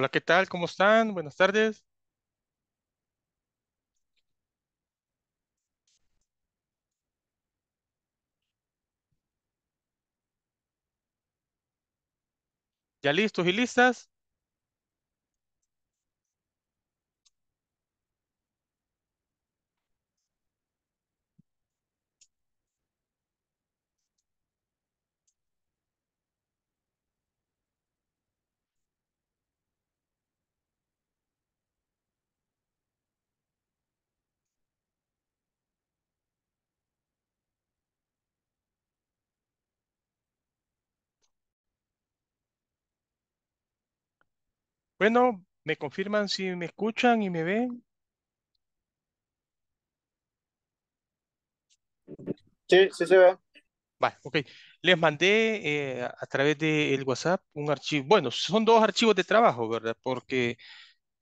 Hola, ¿qué tal? ¿Cómo están? Buenas tardes. ¿Ya listos y listas? Bueno, me confirman si me escuchan y me ven. Sí, sí se ve. Vale, ok. Les mandé eh, a través del WhatsApp un archivo. Bueno, son dos archivos de trabajo, ¿verdad? Porque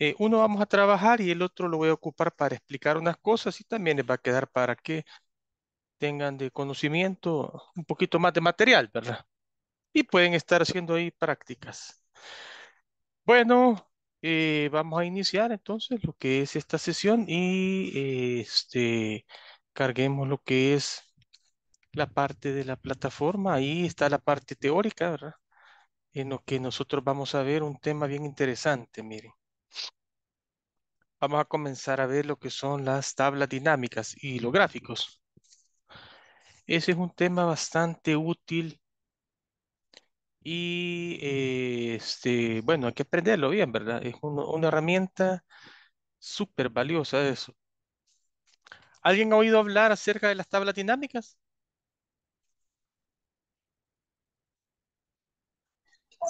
eh, uno vamos a trabajar y el otro lo voy a ocupar para explicar unas cosas y también les va a quedar para que tengan de conocimiento un poquito más de material, ¿verdad? Y pueden estar haciendo ahí prácticas. Bueno, eh, vamos a iniciar entonces lo que es esta sesión y eh, este, carguemos lo que es la parte de la plataforma. Ahí está la parte teórica, ¿verdad? En lo que nosotros vamos a ver un tema bien interesante, miren. Vamos a comenzar a ver lo que son las tablas dinámicas y los gráficos. Ese es un tema bastante útil y eh, este, bueno, hay que aprenderlo bien, ¿verdad? Es una herramienta súper valiosa eso. ¿Alguien ha oído hablar acerca de las tablas dinámicas?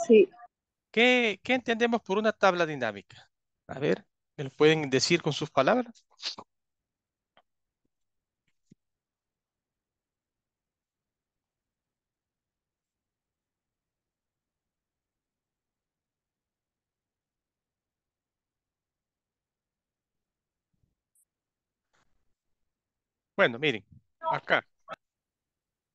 Sí, ¿Qué, qué entendemos por una tabla dinámica? A ver, ¿me lo pueden decir con sus palabras? Bueno, miren, acá.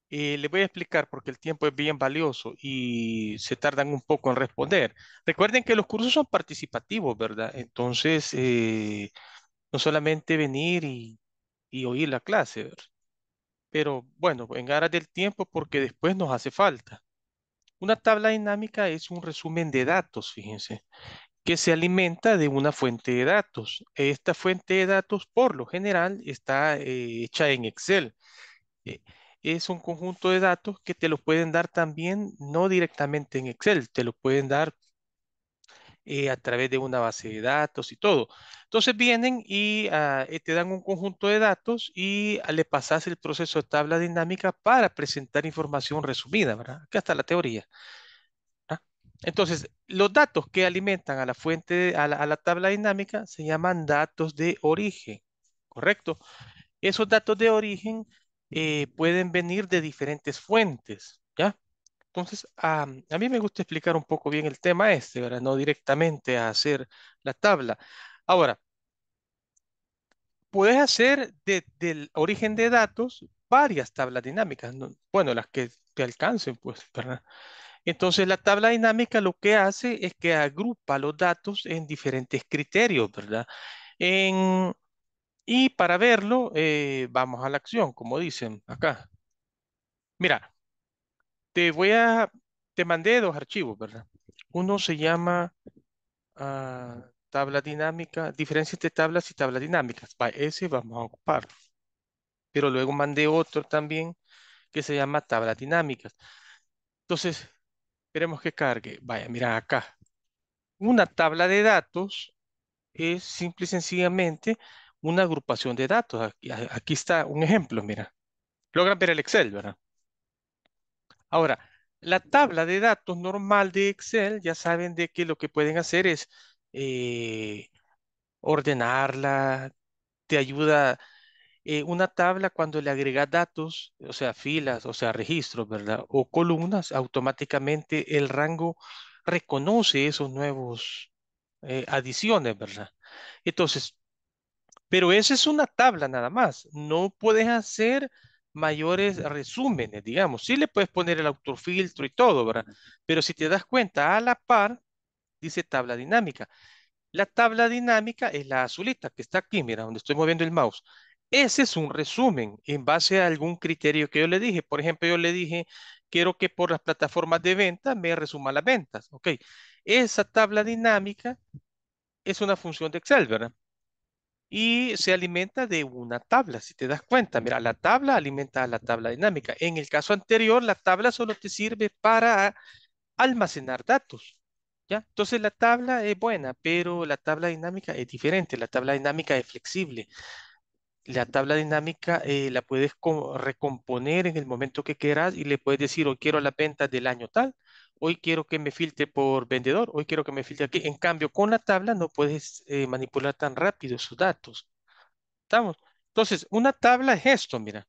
Eh, les voy a explicar porque el tiempo es bien valioso y se tardan un poco en responder. Recuerden que los cursos son participativos, ¿verdad? Entonces, eh, no solamente venir y, oír la clase, pero bueno, en aras del tiempo porque después nos hace falta. Una tabla dinámica es un resumen de datos, fíjense que se alimenta de una fuente de datos. Esta fuente de datos, por lo general, está eh, hecha en Excel. Eh, es un conjunto de datos que te lo pueden dar también, no directamente en Excel, te lo pueden dar eh, a través de una base de datos y todo. Entonces vienen y ah, te dan un conjunto de datos y ah, le pasas el proceso de tabla dinámica para presentar información resumida, ¿verdad? Que está la teoría. Entonces, los datos que alimentan a la fuente, a la, tabla dinámica, se llaman datos de origen, ¿correcto? Esos datos de origen eh, pueden venir de diferentes fuentes, ¿ya? Entonces, ah, a, mí me gusta explicar un poco bien el tema este, ¿verdad? No directamente a hacer la tabla. Ahora, puedes hacer del origen de datos varias tablas dinámicas, bueno, las que te alcancen, pues, ¿verdad? Entonces la tabla dinámica lo que hace es que agrupa los datos en diferentes criterios, ¿verdad? y para verlo, eh, vamos a la acción, como dicen acá. Mira, te voy a, te mandé dos archivos, ¿verdad? Uno se llama ah, tabla dinámica, diferencias de tablas y tablas dinámicas. Ese vamos a ocupar. Pero luego mandé otro también que se llama tablas dinámicas. Entonces, Esperemos que cargue. Vaya, mira acá. Una tabla de datos es simple y sencillamente una agrupación de datos. Aquí, está un ejemplo, mira. Logran ver el Excel, ¿verdad? Ahora, la tabla de datos normal de Excel, ya saben de que lo que pueden hacer es eh, ordenarla, te ayuda eh, una tabla cuando le agrega datos, o sea, filas, o sea, registros, ¿verdad? O columnas, automáticamente el rango reconoce esos nuevos eh, adiciones, ¿verdad? Entonces, pero esa es una tabla nada más. No puedes hacer mayores resúmenes, digamos. Sí le puedes poner el autofiltro y todo, ¿verdad? Pero si te das cuenta, a la par, dice tabla dinámica. La tabla dinámica es la azulita que está aquí, mira, donde estoy moviendo el mouse. Ese es un resumen en base a algún criterio que yo le dije. Por ejemplo, yo le dije, quiero que por las plataformas de venta me resuma las ventas. Ok, esa tabla dinámica es una función de Excel, ¿verdad? Y se alimenta de una tabla, si te das cuenta. Mira, la tabla alimenta a la tabla dinámica. En el caso anterior, la tabla solo te sirve para almacenar datos. ¿Ya? Entonces la tabla es buena, pero la tabla dinámica es diferente. La tabla dinámica es flexible la tabla dinámica eh, la puedes recomponer en el momento que quieras y le puedes decir, hoy quiero la venta del año tal, hoy quiero que me filtre por vendedor, hoy quiero que me filtre aquí. En cambio, con la tabla no puedes eh, manipular tan rápido sus datos. ¿Estamos? Entonces, una tabla es esto, mira.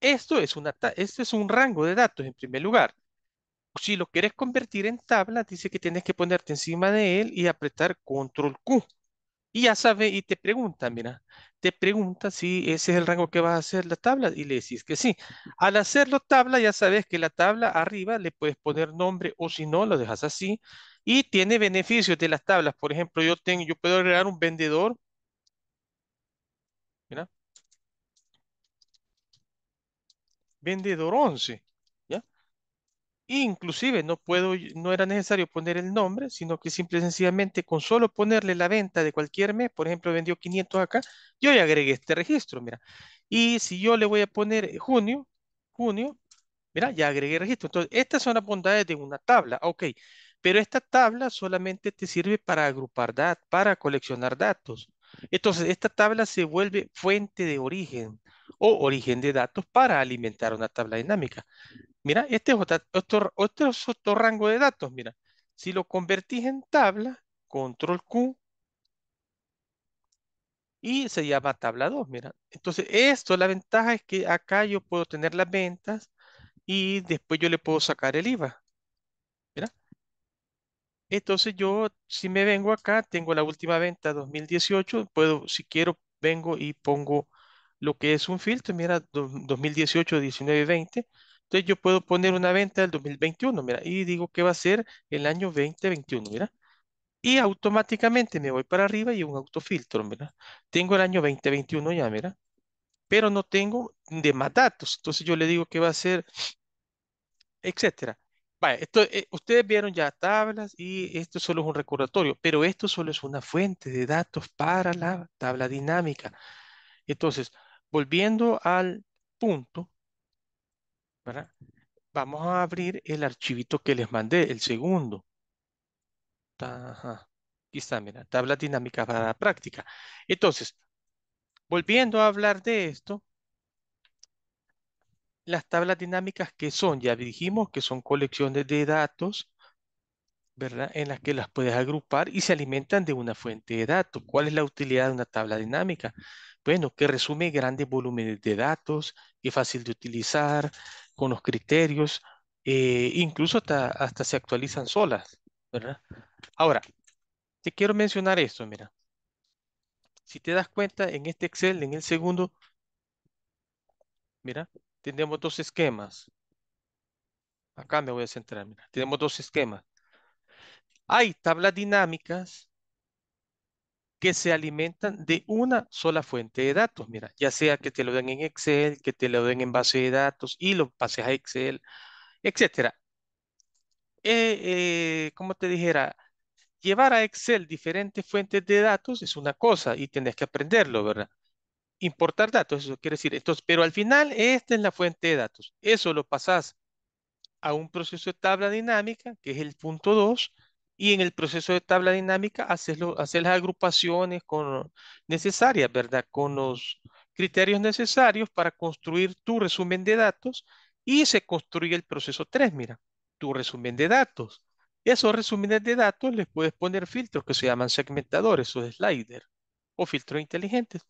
Esto es, una esto es un rango de datos en primer lugar. Si lo quieres convertir en tabla, dice que tienes que ponerte encima de él y apretar control Q. Y ya sabes, y te pregunta, mira, te pregunta si ese es el rango que vas a hacer la tabla y le decís que sí. Al hacerlo tabla, ya sabes que la tabla arriba le puedes poner nombre o si no, lo dejas así. Y tiene beneficios de las tablas. Por ejemplo, yo, tengo, yo puedo agregar un vendedor. Mira. Vendedor 11. Inclusive no puedo, no era necesario poner el nombre, sino que simple y sencillamente con solo ponerle la venta de cualquier mes, por ejemplo, vendió 500 acá, yo ya agregué este registro, mira. Y si yo le voy a poner eh, junio, junio, mira, ya agregué registro. Entonces, estas son las bondades de una tabla, ok. Pero esta tabla solamente te sirve para agrupar datos, para coleccionar datos. Entonces, esta tabla se vuelve fuente de origen o origen de datos para alimentar una tabla dinámica. Mira, este es otro, otro, rango de datos, mira. Si lo convertís en tabla, control Q, y se llama tabla 2, mira. Entonces, esto, la ventaja es que acá yo puedo tener las ventas y después yo le puedo sacar el IVA. Mira. Entonces yo, si me vengo acá, tengo la última venta 2018, puedo, si quiero, vengo y pongo lo que es un filtro, mira, 2018, 19 20, entonces yo puedo poner una venta del 2021, mira, y digo que va a ser el año 2021, mira. Y automáticamente me voy para arriba y un autofiltro, mira. Tengo el año 2021 ya, mira. Pero no tengo demás más datos. Entonces yo le digo que va a ser, etcétera. esto, eh, ustedes vieron ya tablas y esto solo es un recordatorio, pero esto solo es una fuente de datos para la tabla dinámica. Entonces, volviendo al punto, Vamos a abrir el archivito que les mandé, el segundo. Aquí está, mira, tabla dinámica para la práctica. Entonces, volviendo a hablar de esto, las tablas dinámicas que son, ya dijimos que son colecciones de datos, ¿verdad? En las que las puedes agrupar y se alimentan de una fuente de datos. ¿Cuál es la utilidad de una tabla dinámica? Bueno, que resume grandes volúmenes de datos, que es fácil de utilizar, con los criterios, eh, incluso hasta, hasta se actualizan solas, ¿verdad? Ahora, te quiero mencionar esto, mira. Si te das cuenta, en este Excel, en el segundo, mira, tenemos dos esquemas. Acá me voy a centrar, mira. Tenemos dos esquemas. Hay tablas dinámicas que se alimentan de una sola fuente de datos. Mira, ya sea que te lo den en Excel, que te lo den en base de datos y lo pases a Excel, etcétera. Eh, eh, como te dijera, llevar a Excel diferentes fuentes de datos es una cosa y tenés que aprenderlo, ¿verdad? Importar datos, eso quiere decir, entonces pero al final esta es la fuente de datos. Eso lo pasas a un proceso de tabla dinámica, que es el punto 2, y en el proceso de tabla dinámica, haces, las agrupaciones con, necesarias, ¿verdad? Con los criterios necesarios para construir tu resumen de datos y se construye el proceso 3, mira, tu resumen de datos. Esos resúmenes de datos les puedes poner filtros que se llaman segmentadores o slider o filtros inteligentes.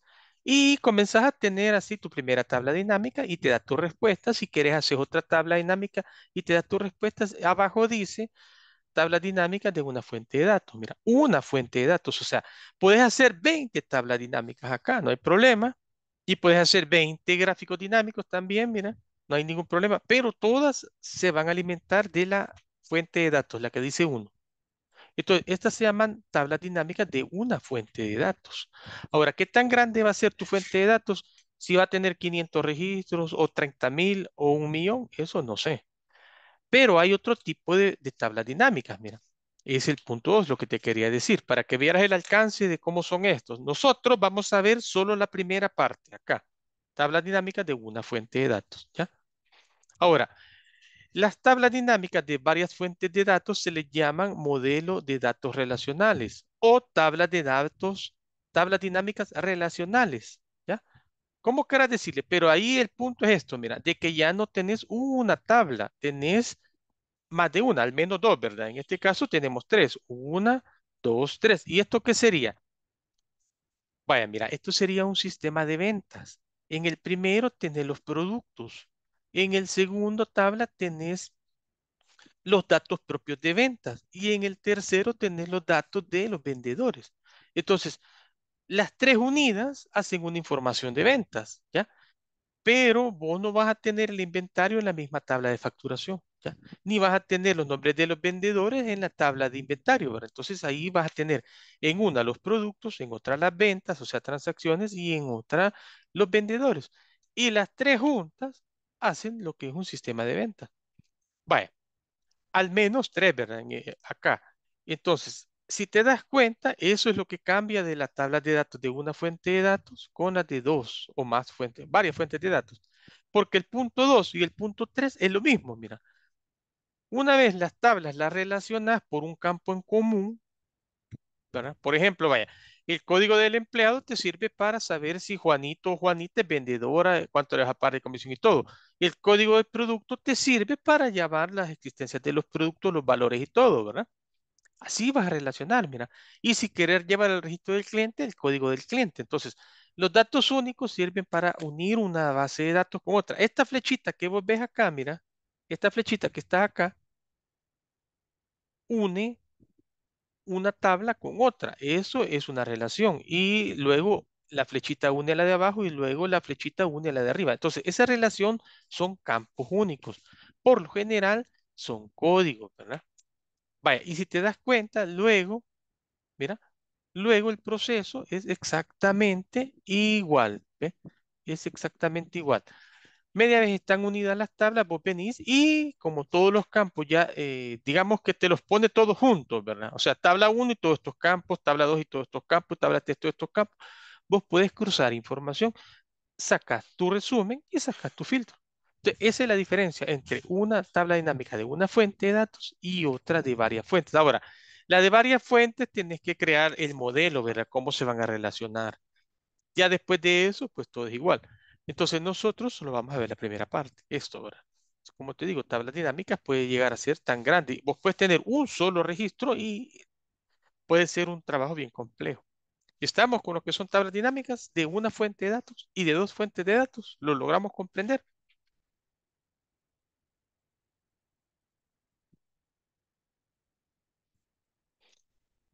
Y comenzás a tener así tu primera tabla dinámica y te da tu respuesta. Si quieres hacer otra tabla dinámica y te da tu respuesta, abajo dice tablas dinámicas de una fuente de datos. Mira, una fuente de datos, o sea, puedes hacer 20 tablas dinámicas acá, no hay problema. Y puedes hacer 20 gráficos dinámicos también, mira, no hay ningún problema. Pero todas se van a alimentar de la fuente de datos, la que dice uno. Entonces, estas se llaman tablas dinámicas de una fuente de datos. Ahora, ¿qué tan grande va a ser tu fuente de datos? Si va a tener 500 registros o 30 mil o un millón, eso no sé. Pero hay otro tipo de, tablas dinámicas, mira. Es el punto 2 lo que te quería decir, para que vieras el alcance de cómo son estos. Nosotros vamos a ver solo la primera parte, acá. Tablas dinámicas de una fuente de datos, ¿ya? Ahora, las tablas dinámicas de varias fuentes de datos se les llaman modelo de datos relacionales o tablas de datos, tablas dinámicas relacionales. ¿Cómo querrás decirle? Pero ahí el punto es esto, mira, de que ya no tenés una tabla, tenés más de una, al menos dos, ¿verdad? En este caso tenemos tres, una, dos, tres. ¿Y esto qué sería? Vaya, mira, esto sería un sistema de ventas. En el primero tenés los productos, en el segundo tabla tenés los datos propios de ventas y en el tercero tenés los datos de los vendedores. Entonces, las tres unidas hacen una información de ventas, ¿ya? Pero vos no vas a tener el inventario en la misma tabla de facturación, ¿ya? Ni vas a tener los nombres de los vendedores en la tabla de inventario, ¿verdad? Entonces ahí vas a tener en una los productos, en otra las ventas, o sea, transacciones, y en otra los vendedores. Y las tres juntas hacen lo que es un sistema de ventas Vaya, al menos tres, ¿verdad? Eh, acá. Entonces, si te das cuenta, eso es lo que cambia de la tabla de datos de una fuente de datos con las de dos o más fuentes, varias fuentes de datos. Porque el punto 2 y el punto 3 es lo mismo, mira. Una vez las tablas las relacionas por un campo en común, ¿verdad? Por ejemplo, vaya, el código del empleado te sirve para saber si Juanito o Juanita es vendedora, cuánto a par de comisión y todo. El código del producto te sirve para llevar las existencias de los productos, los valores y todo, ¿verdad? Así vas a relacionar, mira. Y si querer llevar el registro del cliente, el código del cliente. Entonces, los datos únicos sirven para unir una base de datos con otra. Esta flechita que vos ves acá, mira, esta flechita que está acá, une una tabla con otra. Eso es una relación. Y luego la flechita une a la de abajo y luego la flechita une a la de arriba. Entonces, esa relación son campos únicos. Por lo general, son códigos, ¿verdad? Vaya, y si te das cuenta, luego, mira, luego el proceso es exactamente igual. ¿Ves? Es exactamente igual. Media vez están unidas las tablas, vos venís y como todos los campos ya, eh, digamos que te los pone todos juntos, ¿verdad? O sea, tabla 1 y todos estos campos, tabla 2 y todos estos campos, tabla 3 y todos estos campos. Vos puedes cruzar información, sacas tu resumen y sacas tu filtro esa es la diferencia entre una tabla dinámica de una fuente de datos y otra de varias fuentes. Ahora, la de varias fuentes tienes que crear el modelo, ¿verdad? Cómo se van a relacionar. Ya después de eso, pues todo es igual. Entonces nosotros solo vamos a ver la primera parte, esto, ahora, Como te digo, tablas dinámicas puede llegar a ser tan grande. Vos puedes tener un solo registro y puede ser un trabajo bien complejo. Estamos con lo que son tablas dinámicas de una fuente de datos y de dos fuentes de datos. Lo logramos comprender.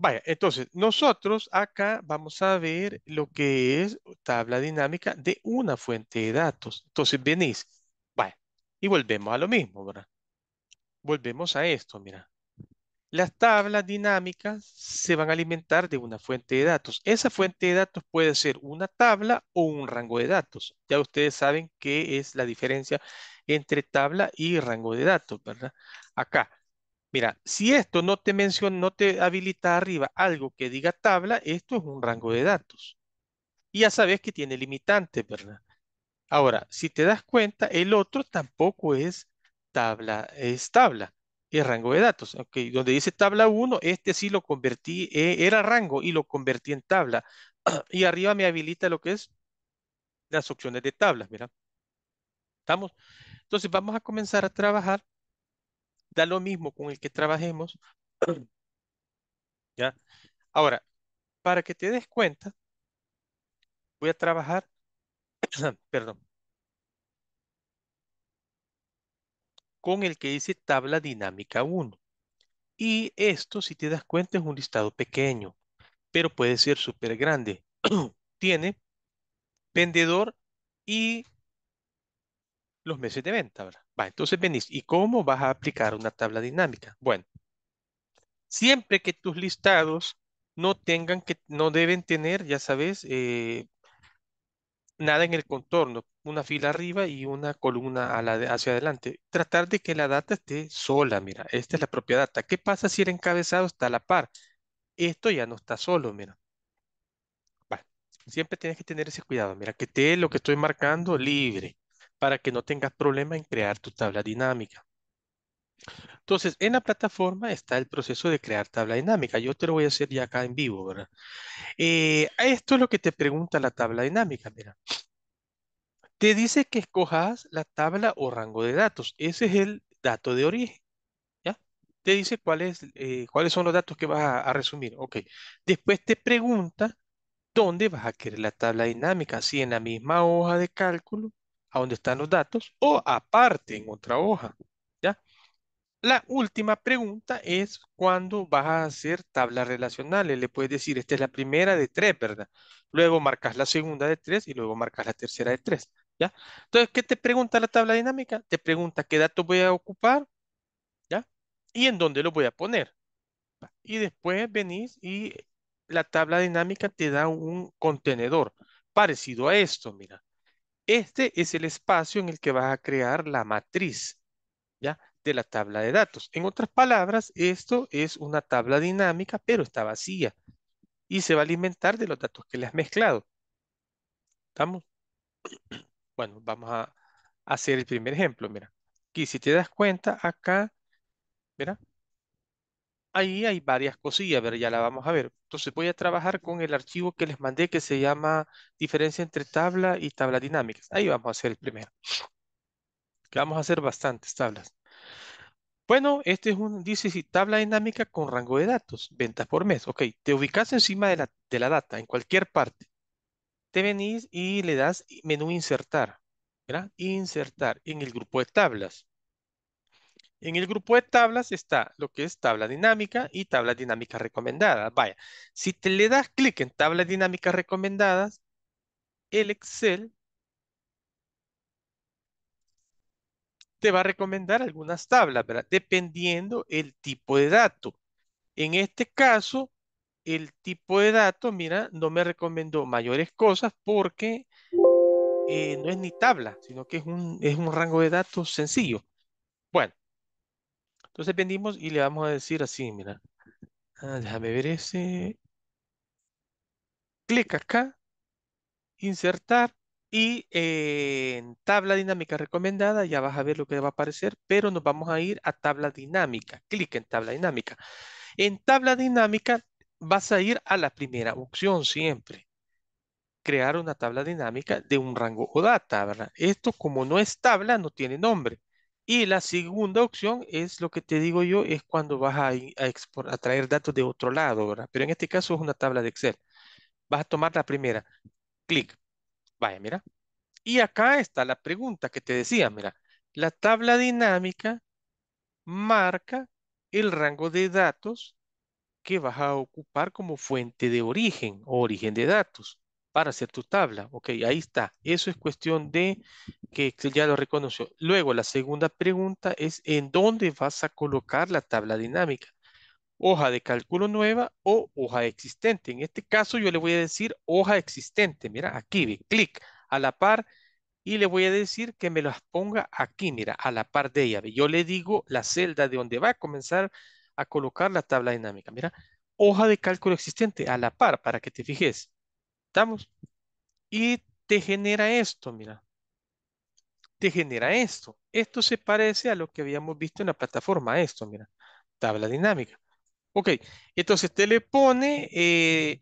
Vaya, entonces nosotros acá vamos a ver lo que es tabla dinámica de una fuente de datos. Entonces venís, vaya, y volvemos a lo mismo, ¿verdad? Volvemos a esto, mira. Las tablas dinámicas se van a alimentar de una fuente de datos. Esa fuente de datos puede ser una tabla o un rango de datos. Ya ustedes saben qué es la diferencia entre tabla y rango de datos, ¿verdad? Acá Mira, si esto no te menciona, no te habilita arriba algo que diga tabla, esto es un rango de datos. Y ya sabes que tiene limitantes, ¿verdad? Ahora, si te das cuenta, el otro tampoco es tabla, es tabla, es rango de datos. Okay, donde dice tabla 1, este sí lo convertí, eh, era rango y lo convertí en tabla. y arriba me habilita lo que es las opciones de tablas, mira. ¿Estamos? Entonces vamos a comenzar a trabajar Da lo mismo con el que trabajemos. ¿Ya? Ahora, para que te des cuenta, voy a trabajar, perdón, con el que dice tabla dinámica 1. Y esto, si te das cuenta, es un listado pequeño, pero puede ser súper grande. Tiene vendedor y los meses de venta, ¿verdad? entonces venís, ¿y cómo vas a aplicar una tabla dinámica? Bueno, siempre que tus listados no tengan que, no deben tener, ya sabes, eh, nada en el contorno, una fila arriba y una columna a la hacia adelante. Tratar de que la data esté sola, mira, esta es la propia data. ¿Qué pasa si el encabezado está a la par? Esto ya no está solo, mira. Siempre tienes que tener ese cuidado, mira, que te lo que estoy marcando libre para que no tengas problema en crear tu tabla dinámica. Entonces, en la plataforma está el proceso de crear tabla dinámica. Yo te lo voy a hacer ya acá en vivo, ¿verdad? Eh, esto es lo que te pregunta la tabla dinámica, mira. Te dice que escojas la tabla o rango de datos. Ese es el dato de origen. ¿Ya? Te dice eh, cuáles son los datos que vas a, resumir. Ok. Después te pregunta dónde vas a querer la tabla dinámica. Si en la misma hoja de cálculo a dónde están los datos o aparte en otra hoja. ¿ya? La última pregunta es cuándo vas a hacer tablas relacionales. Le puedes decir, esta es la primera de tres, ¿verdad? Luego marcas la segunda de tres y luego marcas la tercera de tres. ¿ya? Entonces, ¿qué te pregunta la tabla dinámica? Te pregunta qué datos voy a ocupar ¿ya? y en dónde los voy a poner. Y después venís y la tabla dinámica te da un contenedor parecido a esto, mira. Este es el espacio en el que vas a crear la matriz, ¿ya? De la tabla de datos. En otras palabras, esto es una tabla dinámica, pero está vacía. Y se va a alimentar de los datos que le has mezclado. ¿Estamos? Bueno, vamos a hacer el primer ejemplo, mira. Aquí, si te das cuenta, acá, mira, Ahí hay varias cosillas, pero ya la vamos a ver. Entonces voy a trabajar con el archivo que les mandé que se llama diferencia entre tabla y tabla dinámica. Ahí vamos a hacer el primero. Que vamos a hacer bastantes tablas. Bueno, este es un, dice, tabla dinámica con rango de datos, ventas por mes. Ok, te ubicas encima de la, de la data, en cualquier parte. Te venís y le das menú insertar. ¿verdad? Insertar en el grupo de tablas. En el grupo de tablas está lo que es tabla dinámica y tabla dinámica recomendada. Vaya, si te le das clic en tablas dinámicas recomendadas, el Excel te va a recomendar algunas tablas, ¿verdad? Dependiendo el tipo de dato. En este caso, el tipo de dato, mira, no me recomendó mayores cosas porque eh, no es ni tabla, sino que es un rango de datos sencillo. Bueno, entonces venimos y le vamos a decir así, mira. Ah, déjame ver ese. Clic acá. Insertar. Y eh, en tabla dinámica recomendada ya vas a ver lo que va a aparecer, pero nos vamos a ir a tabla dinámica. Clic en tabla dinámica. En tabla dinámica vas a ir a la primera opción siempre. Crear una tabla dinámica de un rango o data, ¿verdad? Esto como no es tabla, no tiene nombre. Y la segunda opción es lo que te digo yo, es cuando vas a, traer datos de otro lado, ¿verdad? Pero en este caso es una tabla de Excel. Vas a tomar la primera. Clic. Vaya, mira. Y acá está la pregunta que te decía, mira. La tabla dinámica marca el rango de datos que vas a ocupar como fuente de origen o origen de datos para hacer tu tabla. Ok, ahí está. Eso es cuestión de que ya lo reconoció. Luego, la segunda pregunta es en dónde vas a colocar la tabla dinámica. Hoja de cálculo nueva o hoja existente. En este caso yo le voy a decir hoja existente. Mira, aquí, clic a la par y le voy a decir que me las ponga aquí, mira, a la par de ella. Yo le digo la celda de donde va a comenzar a colocar la tabla dinámica. Mira, hoja de cálculo existente a la par para que te fijes. ¿Estamos? Y te genera esto, mira. Te genera esto. Esto se parece a lo que habíamos visto en la plataforma. Esto, mira. Tabla dinámica. Ok. Entonces te le pone eh,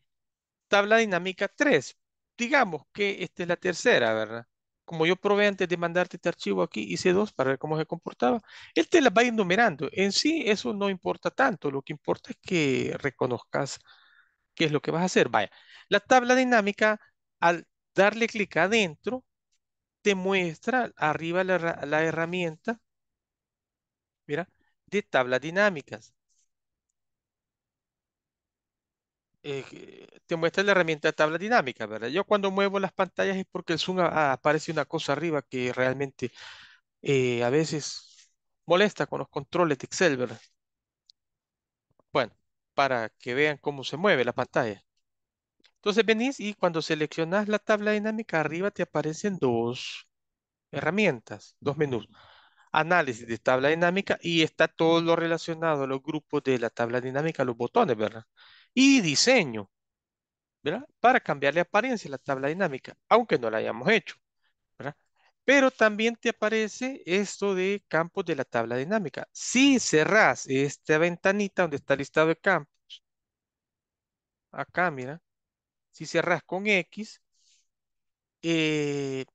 tabla dinámica 3. Digamos que esta es la tercera, ¿verdad? Como yo probé antes de mandarte este archivo aquí, hice dos para ver cómo se comportaba. Él te la va enumerando. En sí, eso no importa tanto. Lo que importa es que reconozcas ¿Qué es lo que vas a hacer? Vaya, la tabla dinámica, al darle clic adentro, te muestra arriba la, herramienta, mira, de tablas dinámicas. te muestra la herramienta de tabla dinámica, ¿verdad? Yo cuando muevo las pantallas es porque el zoom aparece una cosa arriba que realmente eh, a veces molesta con los controles de Excel, ¿verdad? Bueno, para que vean cómo se mueve la pantalla. Entonces venís y cuando seleccionas la tabla dinámica arriba te aparecen dos herramientas, dos menús. Análisis de tabla dinámica y está todo lo relacionado a los grupos de la tabla dinámica, los botones, ¿verdad? Y diseño, ¿verdad? Para cambiarle apariencia a la tabla dinámica, aunque no la hayamos hecho. Pero también te aparece esto de campos de la tabla dinámica. Si cerrás esta ventanita donde está listado de campos, acá mira, si cerrás con X, eh,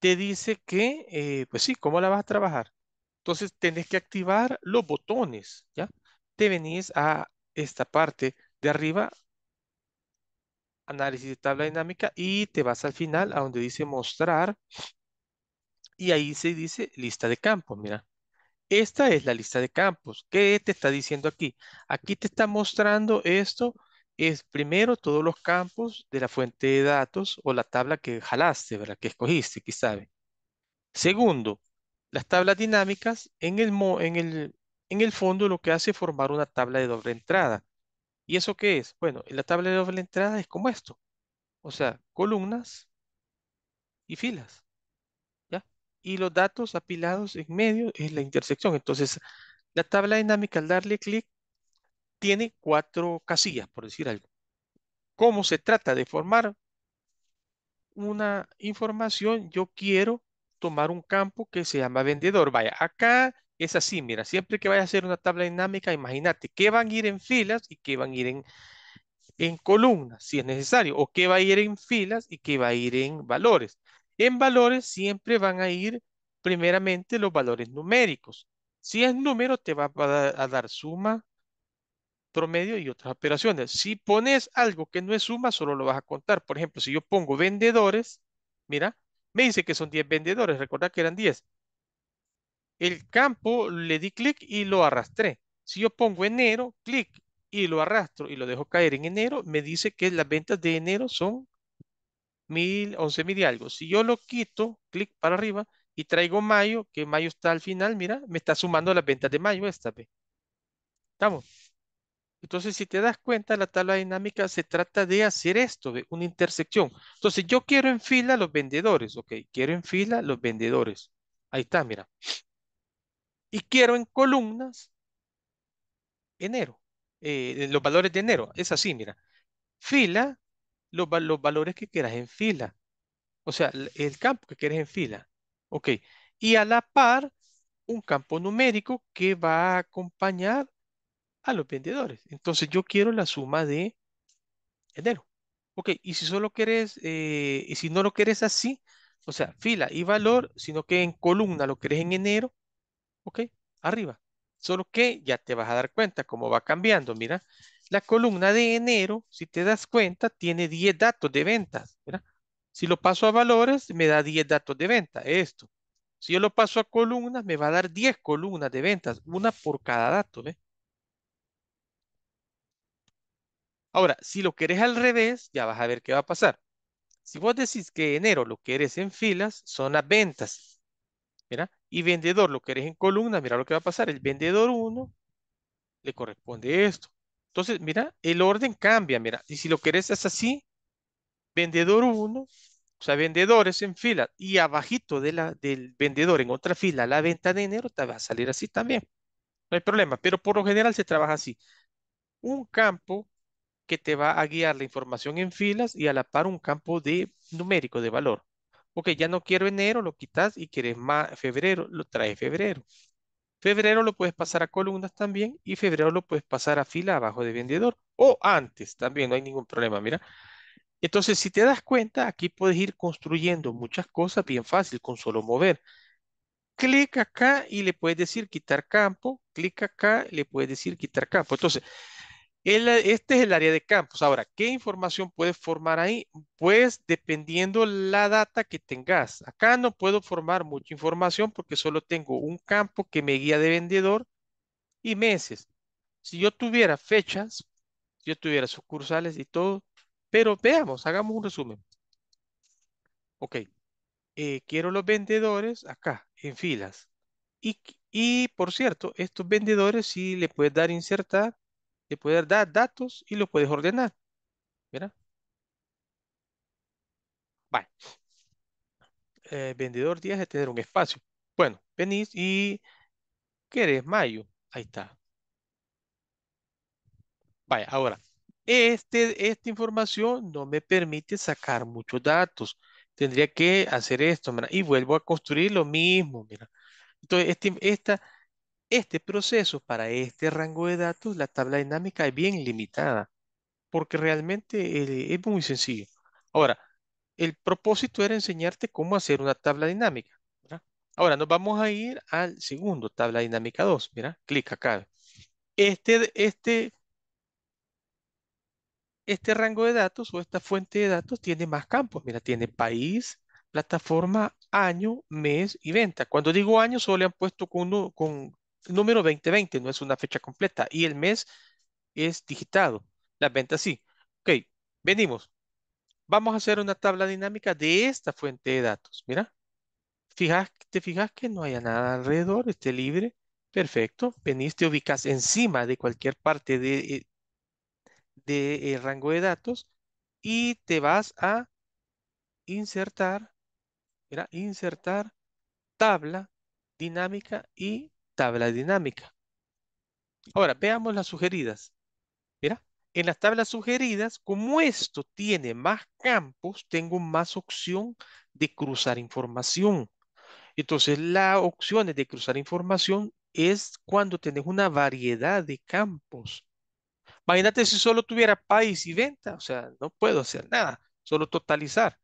te dice que, eh, pues sí, ¿cómo la vas a trabajar? Entonces tenés que activar los botones, ¿ya? Te venís a esta parte de arriba, análisis de tabla dinámica, y te vas al final a donde dice mostrar y ahí se dice lista de campos, mira. Esta es la lista de campos. ¿Qué te está diciendo aquí? Aquí te está mostrando esto, es primero todos los campos de la fuente de datos o la tabla que jalaste, ¿verdad? Que escogiste, qui sabe. Segundo, las tablas dinámicas en el, en el, en el fondo lo que hace es formar una tabla de doble entrada. ¿Y eso qué es? Bueno, la tabla de doble entrada es como esto. O sea, columnas y filas y los datos apilados en medio es la intersección. Entonces, la tabla dinámica al darle clic tiene cuatro casillas, por decir algo. ¿Cómo se trata de formar una información, yo quiero tomar un campo que se llama vendedor. Vaya, acá es así, mira, siempre que vaya a hacer una tabla dinámica, imagínate qué van a ir en filas y qué van a ir en, en columnas, si es necesario, o qué va a ir en filas y qué va a ir en valores. En valores siempre van a ir primeramente los valores numéricos. Si es número, te va a dar suma, promedio y otras operaciones. Si pones algo que no es suma, solo lo vas a contar. Por ejemplo, si yo pongo vendedores, mira, me dice que son 10 vendedores, recordad que eran 10. El campo le di clic y lo arrastré. Si yo pongo enero, clic y lo arrastro y lo dejo caer en enero, me dice que las ventas de enero son mil, once mil y algo. Si yo lo quito, clic para arriba, y traigo mayo, que mayo está al final, mira, me está sumando las ventas de mayo esta vez. ¿Estamos? Entonces, si te das cuenta, la tabla dinámica se trata de hacer esto, de una intersección. Entonces, yo quiero en fila los vendedores, ¿ok? Quiero en fila los vendedores. Ahí está, mira. Y quiero en columnas enero, eh, los valores de enero. Es así, mira. Fila los, valores que quieras en fila. O sea, el campo que quieres en fila. Ok. Y a la par, un campo numérico que va a acompañar a los vendedores. Entonces yo quiero la suma de enero. Ok, y si solo quieres, eh, y si no lo quieres así, o sea, fila y valor, sino que en columna lo quieres en enero, ok, arriba. Solo que ya te vas a dar cuenta cómo va cambiando, mira, la columna de enero, si te das cuenta, tiene 10 datos de ventas. Si lo paso a valores, me da 10 datos de venta. Esto. Si yo lo paso a columnas, me va a dar 10 columnas de ventas, una por cada dato. Ahora, si lo querés al revés, ya vas a ver qué va a pasar. Si vos decís que enero lo querés en filas, son las ventas. Y vendedor lo querés en columnas, mira lo que va a pasar. El vendedor 1 le corresponde esto. Entonces, mira, el orden cambia, mira. Y si lo querés es así, vendedor 1, o sea, vendedores en fila y abajito de la, del vendedor en otra fila, la venta de enero te va a salir así también. No hay problema, pero por lo general se trabaja así. Un campo que te va a guiar la información en filas y a la par un campo de numérico, de valor. Ok, ya no quiero enero, lo quitas y quieres más febrero, lo trae febrero. Febrero lo puedes pasar a columnas también y febrero lo puedes pasar a fila abajo de vendedor o antes también, no hay ningún problema, mira. Entonces, si te das cuenta, aquí puedes ir construyendo muchas cosas bien fácil con solo mover. Clic acá y le puedes decir quitar campo, clic acá, le puedes decir quitar campo. Entonces, este es el área de campos. Ahora, ¿qué información puedes formar ahí? Pues dependiendo la data que tengas. Acá no puedo formar mucha información porque solo tengo un campo que me guía de vendedor y meses. Si yo tuviera fechas, si yo tuviera sucursales y todo, pero veamos, hagamos un resumen. Ok, eh, quiero los vendedores acá, en filas. Y, y por cierto, estos vendedores si le puedes dar insertar de poder dar datos y lo puedes ordenar. ¿Verdad? Vale. Eh, vendedor 10 de tener un espacio. Bueno, venís y querés mayo. Ahí está. Vaya, ahora, este, esta información no me permite sacar muchos datos. Tendría que hacer esto, y vuelvo a construir lo mismo, mira. Entonces, este, esta, este proceso para este rango de datos, la tabla dinámica es bien limitada, porque realmente eh, es muy sencillo. Ahora, el propósito era enseñarte cómo hacer una tabla dinámica. Ahora nos vamos a ir al segundo, tabla dinámica 2. Mira, clic acá. Este, este, este rango de datos o esta fuente de datos tiene más campos. Mira, tiene país, plataforma, año, mes y venta. Cuando digo año, solo le han puesto con, uno, con número 2020, no es una fecha completa. Y el mes es digitado. Las ventas sí. Ok, venimos. Vamos a hacer una tabla dinámica de esta fuente de datos. Mira, fijas, te fijas que no haya nada alrededor, esté libre. Perfecto. Venís, te ubicas encima de cualquier parte de, eh, de eh, rango de datos y te vas a insertar, mira, insertar tabla dinámica y tabla dinámica. Ahora, veamos las sugeridas. Mira, en las tablas sugeridas, como esto tiene más campos, tengo más opción de cruzar información. Entonces, la opción de cruzar información es cuando tenés una variedad de campos. Imagínate si solo tuviera país y venta, o sea, no puedo hacer nada, solo totalizar.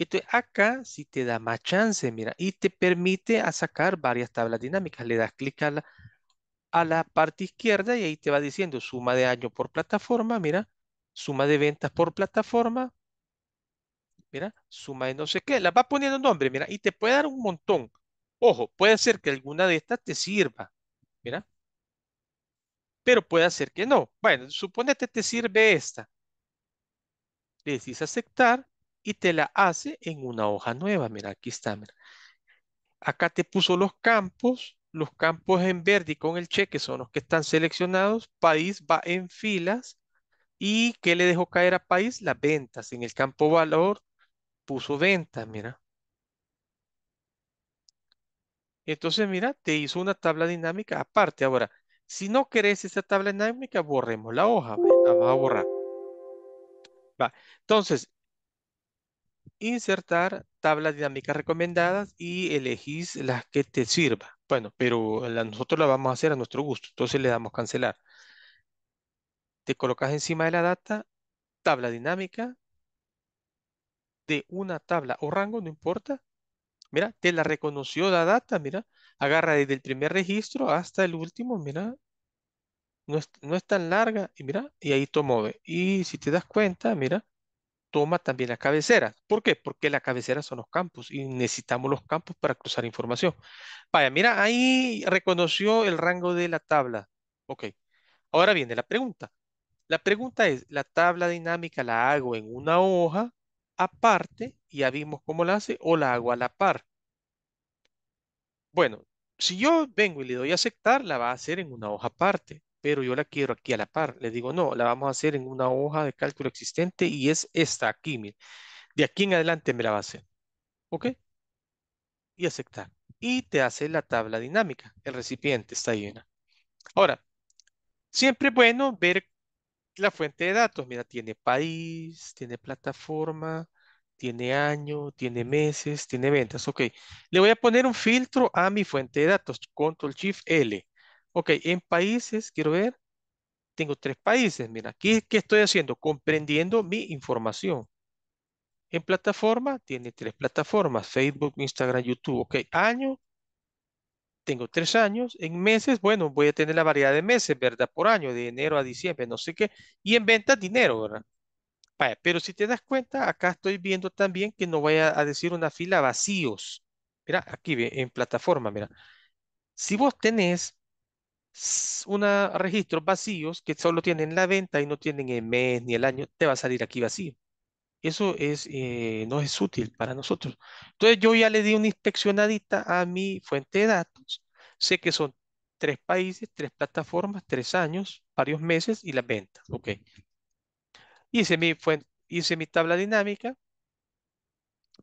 Entonces acá sí te da más chance, mira, y te permite a sacar varias tablas dinámicas. Le das clic a la, a la parte izquierda y ahí te va diciendo suma de año por plataforma, mira, suma de ventas por plataforma, mira, suma de no sé qué, la va poniendo nombre, mira, y te puede dar un montón. Ojo, puede ser que alguna de estas te sirva, mira, pero puede ser que no. Bueno, suponete te sirve esta. Le decís aceptar y te la hace en una hoja nueva. Mira, aquí está. Acá te puso los campos. Los campos en verde y con el cheque son los que están seleccionados. País va en filas. ¿Y qué le dejó caer a país? Las ventas. En el campo valor puso ventas, mira. Entonces, mira, te hizo una tabla dinámica aparte. Ahora, si no querés esa tabla dinámica, borremos la hoja. vamos a borrar. Va. Entonces, insertar tablas dinámicas recomendadas y elegís las que te sirva. Bueno, pero nosotros la vamos a hacer a nuestro gusto, entonces le damos cancelar. Te colocas encima de la data, tabla dinámica, de una tabla o rango, no importa. Mira, te la reconoció la data, mira. Agarra desde el primer registro hasta el último, mira. No es, no es tan larga, y mira, y ahí tomó. Y si te das cuenta, mira, toma también la cabecera. ¿Por qué? Porque la cabecera son los campos y necesitamos los campos para cruzar información. Vaya, mira, ahí reconoció el rango de la tabla. Ok, ahora viene la pregunta. La pregunta es, ¿la tabla dinámica la hago en una hoja aparte? Ya vimos cómo la hace, o la hago a la par. Bueno, si yo vengo y le doy a aceptar, la va a hacer en una hoja aparte pero yo la quiero aquí a la par. Le digo, no, la vamos a hacer en una hoja de cálculo existente y es esta aquí, mire. De aquí en adelante me la va a hacer. ¿Ok? Y aceptar. Y te hace la tabla dinámica. El recipiente está llena. Ahora, siempre es bueno ver la fuente de datos. Mira, tiene país, tiene plataforma, tiene año, tiene meses, tiene ventas. Ok, le voy a poner un filtro a mi fuente de datos. Control Shift L. Ok, en países, quiero ver, tengo tres países. Mira, ¿qué, mm. qué estoy haciendo? Comprendiendo mi información. En plataforma, tiene tres plataformas, Facebook, Instagram, YouTube. Ok, año, tengo tres años. En meses, bueno, voy a tener la variedad de meses, ¿verdad? Por año, de enero a diciembre, no sé qué. Y en ventas, dinero, ¿verdad? pero si te das cuenta, acá estoy viendo también que no voy a decir una fila vacíos. Mira, aquí en plataforma, mira. Si vos tenés una registros vacíos que solo tienen la venta y no tienen el mes ni el año, te va a salir aquí vacío. Eso es, eh, no es útil para nosotros. Entonces yo ya le di una inspeccionadita a mi fuente de datos. Sé que son tres países, tres plataformas, tres años, varios meses y la venta, Ok. Hice mi, fuente, hice mi tabla dinámica.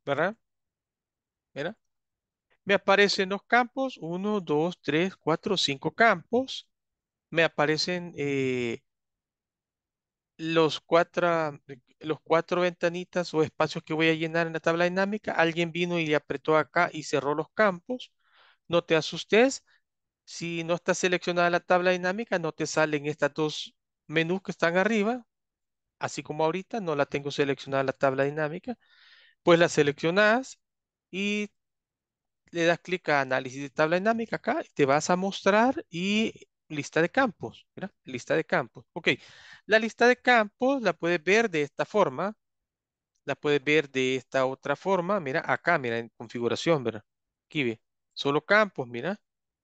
¿Verdad? ¿Verdad? Me aparecen los campos, 1, 2, 3, cuatro, cinco campos. Me aparecen eh, los, cuatro, los cuatro ventanitas o espacios que voy a llenar en la tabla dinámica. Alguien vino y le apretó acá y cerró los campos. No te asustes. Si no está seleccionada la tabla dinámica, no te salen estas dos menús que están arriba. Así como ahorita no la tengo seleccionada la tabla dinámica. Pues la seleccionas y le das clic a análisis de tabla dinámica acá, te vas a mostrar y lista de campos, mira, lista de campos. Ok, la lista de campos la puedes ver de esta forma, la puedes ver de esta otra forma, mira, acá, mira, en configuración, ¿verdad? Aquí ve, solo campos, mira,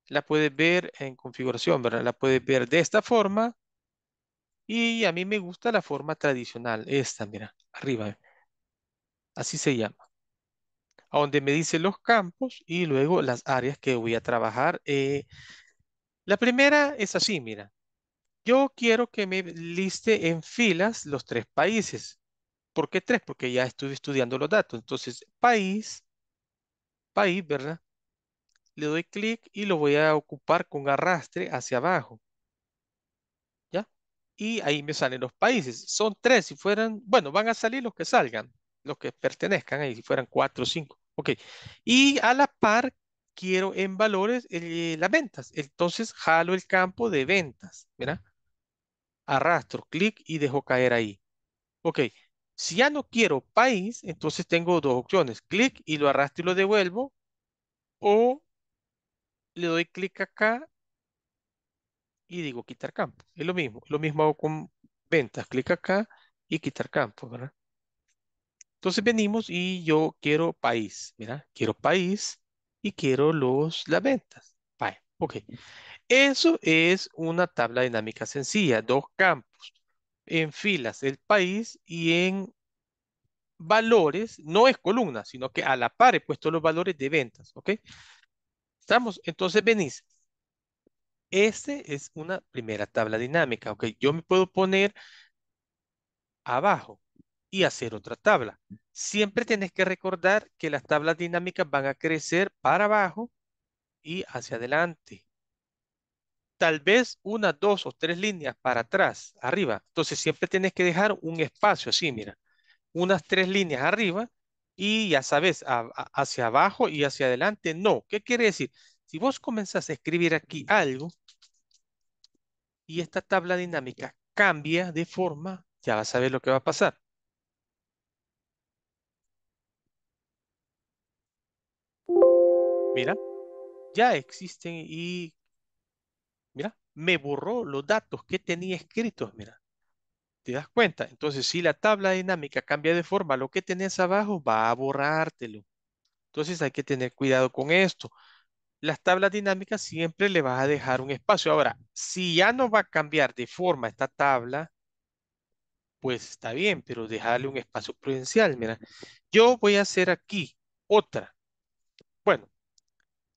la puedes ver en configuración, ¿verdad? La puedes ver de esta forma y a mí me gusta la forma tradicional, esta, mira, arriba, así se llama a donde me dice los campos y luego las áreas que voy a trabajar. Eh, la primera es así, mira. Yo quiero que me liste en filas los tres países. ¿Por qué tres? Porque ya estuve estudiando los datos. Entonces, país, país, ¿verdad? Le doy clic y lo voy a ocupar con arrastre hacia abajo. ¿Ya? Y ahí me salen los países. Son tres, si fueran, bueno, van a salir los que salgan, los que pertenezcan ahí, si fueran cuatro o cinco. Ok. Y a la par quiero en valores eh, las ventas. Entonces jalo el campo de ventas. verdad Arrastro, clic y dejo caer ahí. Ok. Si ya no quiero país, entonces tengo dos opciones. Clic y lo arrastro y lo devuelvo. O le doy clic acá y digo quitar campo. Es lo mismo. Lo mismo hago con ventas. Clic acá y quitar campo, ¿verdad? Entonces venimos y yo quiero país. Mira, quiero país y quiero los, las ventas. ok. Eso es una tabla dinámica sencilla. Dos campos. En filas el país y en valores, no es columna, sino que a la par he puesto los valores de ventas. Ok. Estamos, entonces venís. Este es una primera tabla dinámica. Ok, yo me puedo poner abajo y hacer otra tabla. Siempre tenés que recordar que las tablas dinámicas van a crecer para abajo y hacia adelante. Tal vez una, dos o tres líneas para atrás, arriba. Entonces siempre tenés que dejar un espacio así, mira. Unas tres líneas arriba y ya sabes, hacia abajo y hacia adelante. No, ¿qué quiere decir? Si vos comenzás a escribir aquí algo y esta tabla dinámica cambia de forma, ya vas a ver lo que va a pasar. Mira, ya existen y mira, me borró los datos que tenía escritos, mira. ¿Te das cuenta? Entonces, si la tabla dinámica cambia de forma, lo que tenés abajo va a borrártelo. Entonces, hay que tener cuidado con esto. Las tablas dinámicas siempre le vas a dejar un espacio. Ahora, si ya no va a cambiar de forma esta tabla, pues está bien, pero dejarle un espacio prudencial. Mira, yo voy a hacer aquí otra. Bueno,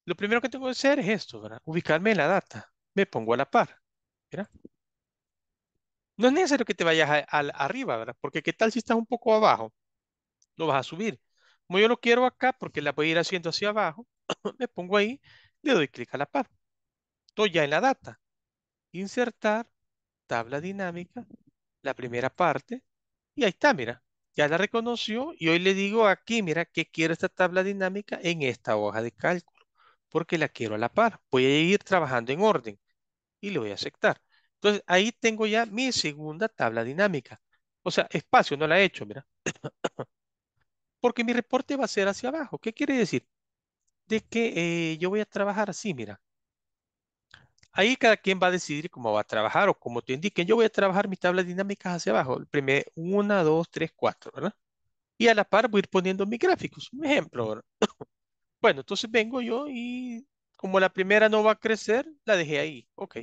lo primero que tengo que hacer es esto, ¿verdad? Ubicarme en la data. Me pongo a la par. No es necesario que te vayas al arriba, ¿verdad? Porque qué tal si estás un poco abajo. Lo vas a subir. Como yo lo quiero acá, porque la voy a ir haciendo hacia abajo, me pongo ahí, le doy clic a la par. Estoy ya en la data. Insertar, tabla dinámica, la primera parte. Y ahí está, mira. Ya la reconoció y hoy le digo aquí, mira, que quiero esta tabla dinámica en esta hoja de cálculo porque la quiero a la par. Voy a ir trabajando en orden y le voy a aceptar. Entonces, ahí tengo ya mi segunda tabla dinámica. O sea, espacio no la he hecho, mira. porque mi reporte va a ser hacia abajo. ¿Qué quiere decir? De que eh, yo voy a trabajar así, mira. Ahí cada quien va a decidir cómo va a trabajar o como te indiquen. Yo voy a trabajar mis tablas dinámicas hacia abajo. El primer, una, dos, tres, cuatro, ¿verdad? Y a la par voy a ir poniendo mis gráficos. Un ejemplo, Bueno, entonces vengo yo y como la primera no va a crecer, la dejé ahí. Ok.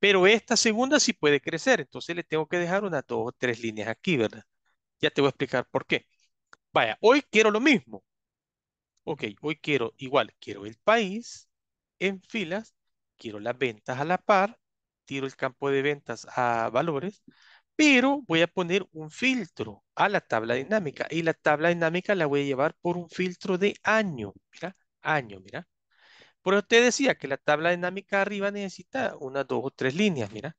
Pero esta segunda sí puede crecer, entonces le tengo que dejar una, dos, tres líneas aquí, ¿verdad? Ya te voy a explicar por qué. Vaya, hoy quiero lo mismo. Ok, hoy quiero igual, quiero el país en filas, quiero las ventas a la par, tiro el campo de ventas a valores, pero voy a poner un filtro a la tabla dinámica y la tabla dinámica la voy a llevar por un filtro de año, mira, año, mira. Por eso te decía que la tabla dinámica arriba necesita una, dos o tres líneas, mira.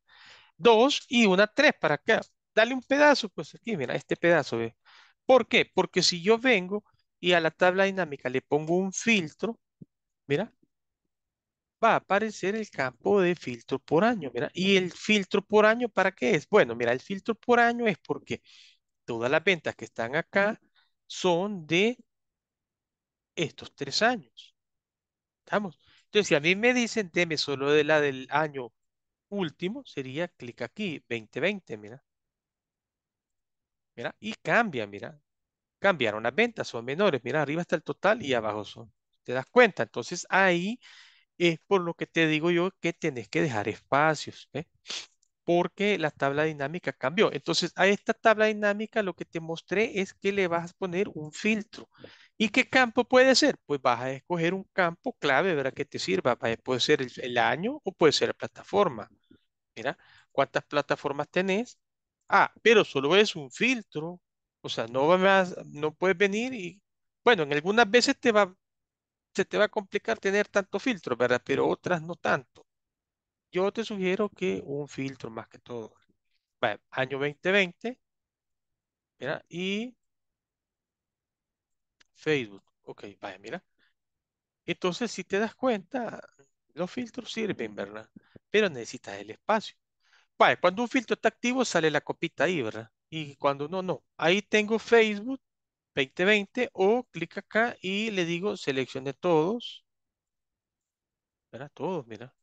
Dos y una tres para acá. Dale un pedazo, pues aquí, mira, este pedazo, ¿Por qué? Porque si yo vengo y a la tabla dinámica le pongo un filtro, mira, va a aparecer el campo de filtro por año. Mira, ¿y el filtro por año para qué es? Bueno, mira, el filtro por año es porque todas las ventas que están acá son de estos tres años. ¿Estamos? Entonces, si a mí me dicen, deme solo de la del año último, sería clic aquí, 2020, mira. Mira, y cambia, mira. Cambiaron las ventas, son menores. Mira, arriba está el total y abajo son. ¿Te das cuenta? Entonces, ahí es por lo que te digo yo que tenés que dejar espacios, ¿eh? porque la tabla dinámica cambió. Entonces, a esta tabla dinámica lo que te mostré es que le vas a poner un filtro. ¿Y qué campo puede ser? Pues vas a escoger un campo clave, ¿verdad? Que te sirva. Puede ser el, año o puede ser la plataforma. Mira, ¿cuántas plataformas tenés? Ah, pero solo es un filtro. O sea, no, vas, no puedes venir y... Bueno, en algunas veces te va, se te va a complicar tener tanto filtro, ¿verdad? Pero otras no tanto. Yo te sugiero que un filtro más que todo. Bueno, año 2020, mira, y Facebook. Ok, vaya, mira. Entonces, si te das cuenta, los filtros sirven, ¿verdad? Pero necesitas el espacio. Vale, cuando un filtro está activo, sale la copita ahí, ¿verdad? Y cuando no, no. Ahí tengo Facebook, 2020 o clic acá y le digo selección todos. Para todos, mira.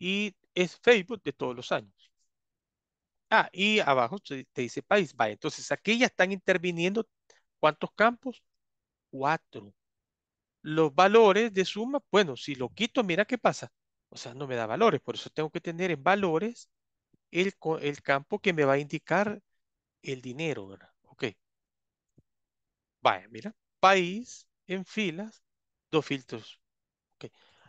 Y es Facebook de todos los años. Ah, y abajo te, dice país. Vale, entonces aquí ya están interviniendo ¿cuántos campos? Cuatro. Los valores de suma, bueno, si lo quito, mira qué pasa. O sea, no me da valores, por eso tengo que tener en valores el, el campo que me va a indicar el dinero, ¿verdad? Vaya, mira, país en filas, dos filtros.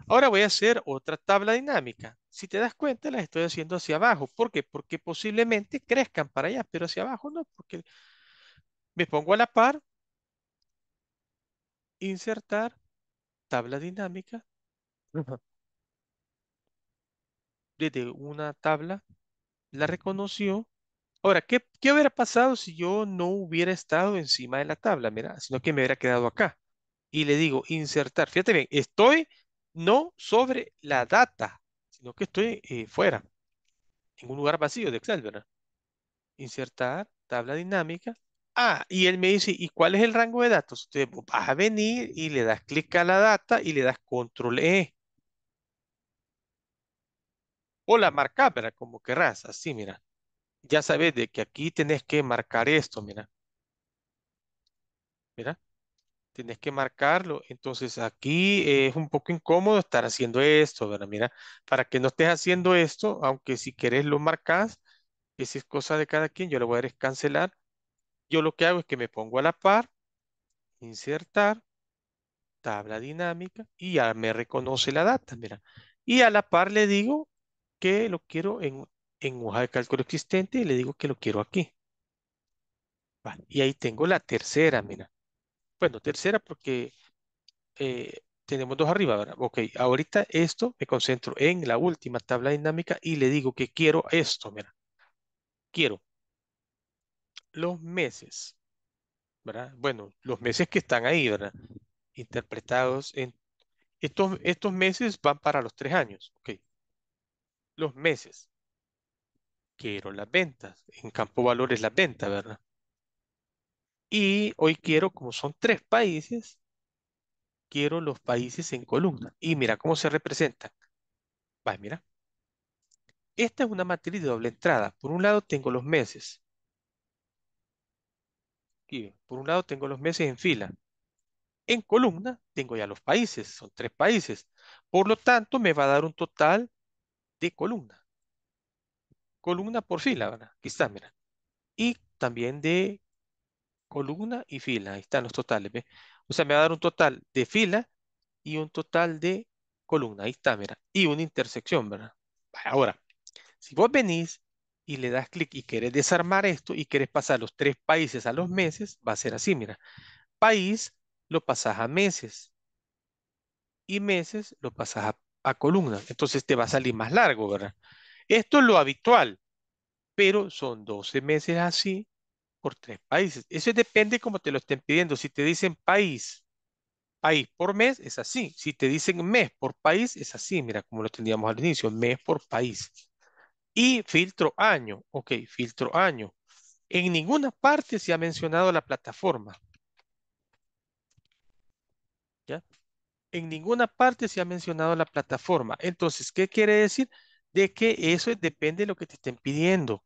Ahora voy a hacer otra tabla dinámica. Si te das cuenta, las estoy haciendo hacia abajo. ¿Por qué? Porque posiblemente crezcan para allá, pero hacia abajo no, porque me pongo a la par, insertar, tabla dinámica. Desde una tabla, la reconoció Ahora, ¿qué, ¿qué, hubiera pasado si yo no hubiera estado encima de la tabla, mira, sino que me hubiera quedado acá? Y le digo insertar. Fíjate bien, estoy no sobre la data, sino que estoy eh, fuera, en un lugar vacío de Excel, ¿verdad? Insertar, tabla dinámica. Ah, y él me dice, ¿y cuál es el rango de datos? Entonces vas a venir y le das clic a la data y le das control E. O la marca, ¿verdad? Como querrás, así, mira ya sabes de que aquí tenés que marcar esto, mira. Mira, Tienes que marcarlo. Entonces aquí es un poco incómodo estar haciendo esto, ¿verdad? Mira, para que no estés haciendo esto, aunque si querés lo marcas, esa es cosa de cada quien, yo lo voy a Yo lo que hago es que me pongo a la par, insertar, tabla dinámica y ya me reconoce la data, mira. Y a la par le digo que lo quiero en en hoja de cálculo existente y le digo que lo quiero aquí. y ahí tengo la tercera, mira. Bueno, tercera porque eh, tenemos dos arriba, ¿verdad? Ok, ahorita esto me concentro en la última tabla dinámica y le digo que quiero esto, mira. Quiero los meses, ¿verdad? Bueno, los meses que están ahí, ¿verdad? Interpretados en... Estos, estos meses van para los tres años, ok. Los meses quiero las ventas. En campo valores las ventas, ¿verdad? Y hoy quiero, como son tres países, quiero los países en columna. Y mira cómo se representa. mira. Esta es una matriz de doble entrada. Por un lado tengo los meses. por un lado tengo los meses en fila. En columna tengo ya los países, son tres países. Por lo tanto, me va a dar un total de columna columna por fila, ¿verdad? Aquí está, mira. Y también de columna y fila. Ahí están los totales, ¿ves? O sea, me va a dar un total de fila y un total de columna. Ahí está, mira. Y una intersección, ¿verdad? Ahora, si vos venís y le das clic y quieres desarmar esto y querés pasar los tres países a los meses, va a ser así, mira. País lo pasas a meses y meses lo pasas a columna. Entonces te va a salir más largo, ¿verdad? Esto es lo habitual, pero son 12 meses así por tres países. Eso depende cómo te lo estén pidiendo. Si te dicen país, país por mes, es así. Si te dicen mes por país, es así. Mira, como lo teníamos al inicio, mes por país. Y filtro año. Ok, filtro año. En ninguna parte se ha mencionado la plataforma. ¿Ya? En ninguna parte se ha mencionado la plataforma. Entonces, ¿qué quiere decir? de que eso depende de lo que te estén pidiendo.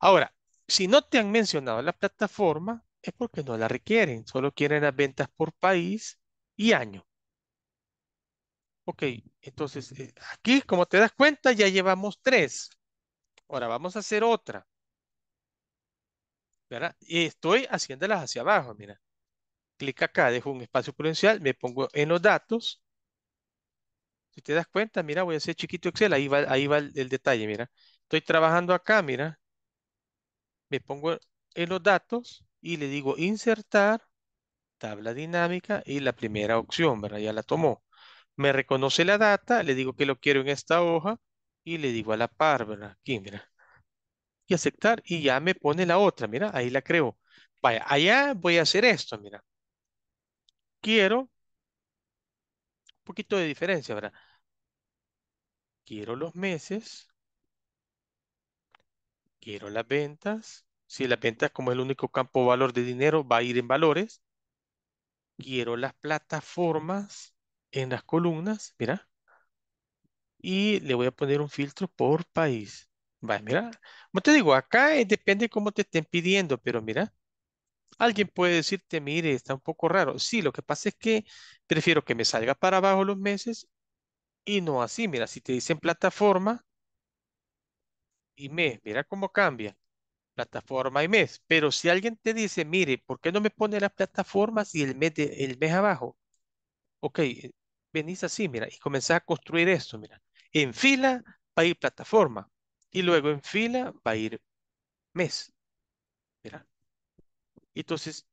Ahora, si no te han mencionado la plataforma, es porque no la requieren, solo quieren las ventas por país y año. Ok, entonces eh, aquí, como te das cuenta, ya llevamos tres. Ahora vamos a hacer otra. ¿Verdad? Y estoy haciéndolas hacia abajo, mira. Clic acá, dejo un espacio prudencial, me pongo en los datos si te das cuenta, mira, voy a hacer chiquito Excel, ahí va, el, el detalle, mira. Estoy trabajando acá, mira. Me pongo en los datos y le digo insertar tabla dinámica y la primera opción, ¿verdad? Ya la tomó. Me reconoce la data, le digo que lo quiero en esta hoja y le digo a la par, ¿verdad? Aquí, mira. Y aceptar y ya me pone la otra, mira, ahí la creo. Vaya, allá voy a hacer esto, mira. Quiero un poquito de diferencia, ¿verdad? Quiero los meses, quiero las ventas. Si las ventas como es el único campo valor de dinero va a ir en valores. Quiero las plataformas en las columnas, mira. Y le voy a poner un filtro por país. Va, mira. Como te digo, acá eh, depende cómo te estén pidiendo, pero mira, Alguien puede decirte, mire, está un poco raro. Sí, lo que pasa es que prefiero que me salga para abajo los meses y no así. Mira, si te dicen plataforma y mes, mira cómo cambia. Plataforma y mes. Pero si alguien te dice, mire, ¿por qué no me pone las plataformas y el mes, el mes abajo? Ok, eh, venís así, mira, y comenzás a construir esto, mira. En fila va a ir plataforma y luego en fila va a ir mes. Mira, entonces,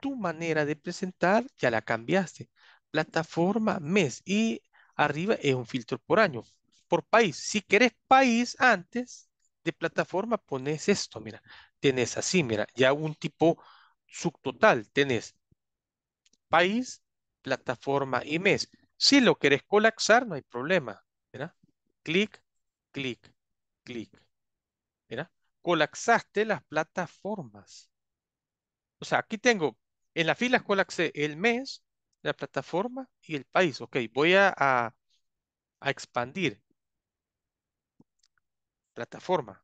tu manera de presentar ya la cambiaste. Plataforma, mes y arriba es un filtro por año, por país. Si querés país antes de plataforma, pones esto, mira. Tenés así, mira, ya un tipo subtotal. Tenés país, plataforma y mes. Si lo querés colapsar, no hay problema. Mira, clic, clic, clic. Mira, colapsaste las plataformas. O sea, aquí tengo en la fila sé el mes, la plataforma y el país. Ok, voy a, expandir. Plataforma.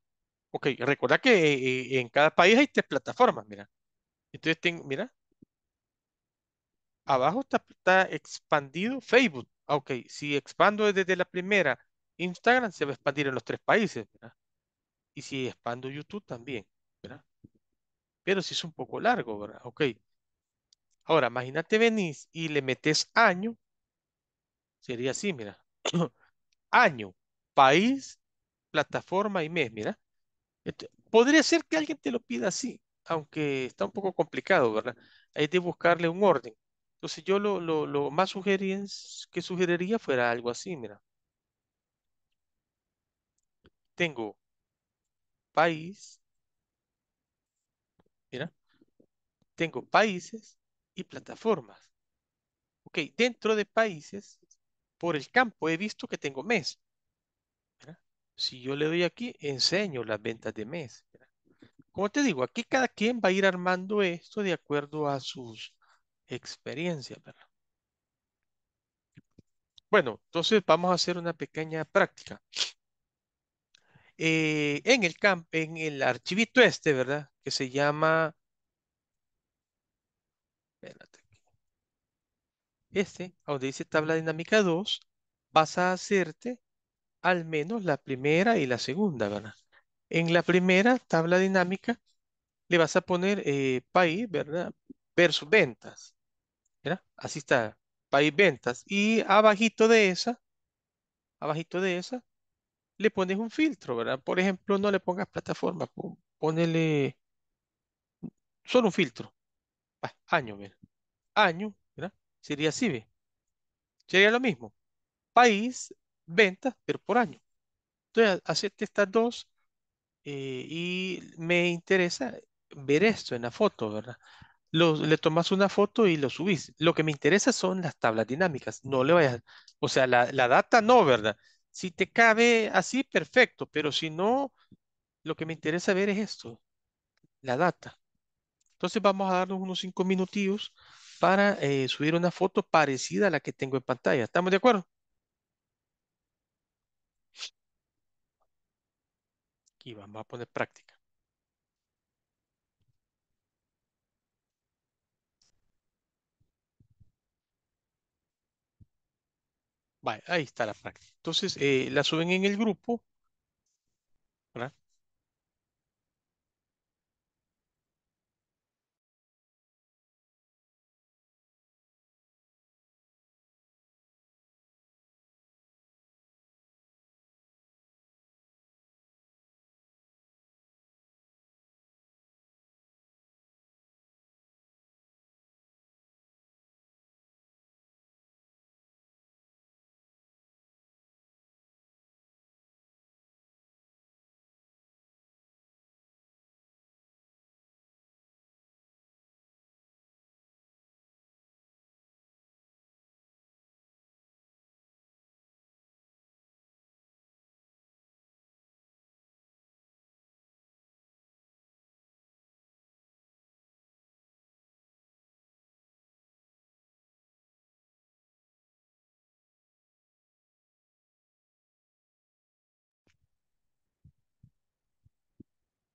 Ok, recuerda que eh, en cada país hay tres plataformas, mira. Entonces tengo, mira. Abajo está, expandido Facebook. Ah, ok, si expando desde la primera Instagram se va a expandir en los tres países, Y si expando YouTube también, ¿verdad? pero si es un poco largo, ¿verdad? Ok. Ahora, imagínate venís y le metes año, sería así, mira. año, país, plataforma y mes, mira. Este, podría ser que alguien te lo pida así, aunque está un poco complicado, ¿verdad? Hay que buscarle un orden. Entonces yo lo, lo, lo más que sugeriría fuera algo así, mira. Tengo país, Mira, tengo países y plataformas. Ok, dentro de países, por el campo he visto que tengo mes. si yo le doy aquí, enseño las ventas de mes. Como te digo, aquí cada quien va a ir armando esto de acuerdo a sus experiencias. ¿verdad? Bueno, entonces vamos a hacer una pequeña práctica. Eh, en el camp, en el archivito este, ¿verdad? Que se llama... Este, donde dice tabla dinámica 2, vas a hacerte al menos la primera y la segunda, ¿verdad? En la primera tabla dinámica le vas a poner eh, país, ¿verdad? Versus ventas. ¿verdad? Así está, país ventas. Y abajito de esa, abajito de esa, le pones un filtro, ¿verdad? Por ejemplo, no le pongas plataforma, pónele ponele solo un filtro. año, ¿verdad? Año, ¿verdad? Sería así, ¿ve? Sería lo mismo. País, ventas, pero por año. Entonces, acepte estas dos eh, y me interesa ver esto en la foto, ¿verdad? le tomas una foto y lo subís. Lo que me interesa son las tablas dinámicas. No le vayas, o sea, la, la data no, ¿verdad? Si te cabe así, perfecto, pero si no, lo que me interesa ver es esto, la data. Entonces vamos a darnos unos cinco minutillos para eh, subir una foto parecida a la que tengo en pantalla. ¿Estamos de acuerdo? Aquí vamos a poner práctica. ahí está la práctica. Entonces, eh, la suben en el grupo. ¿verdad?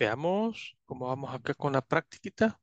Veamos cómo vamos acá con la práctica.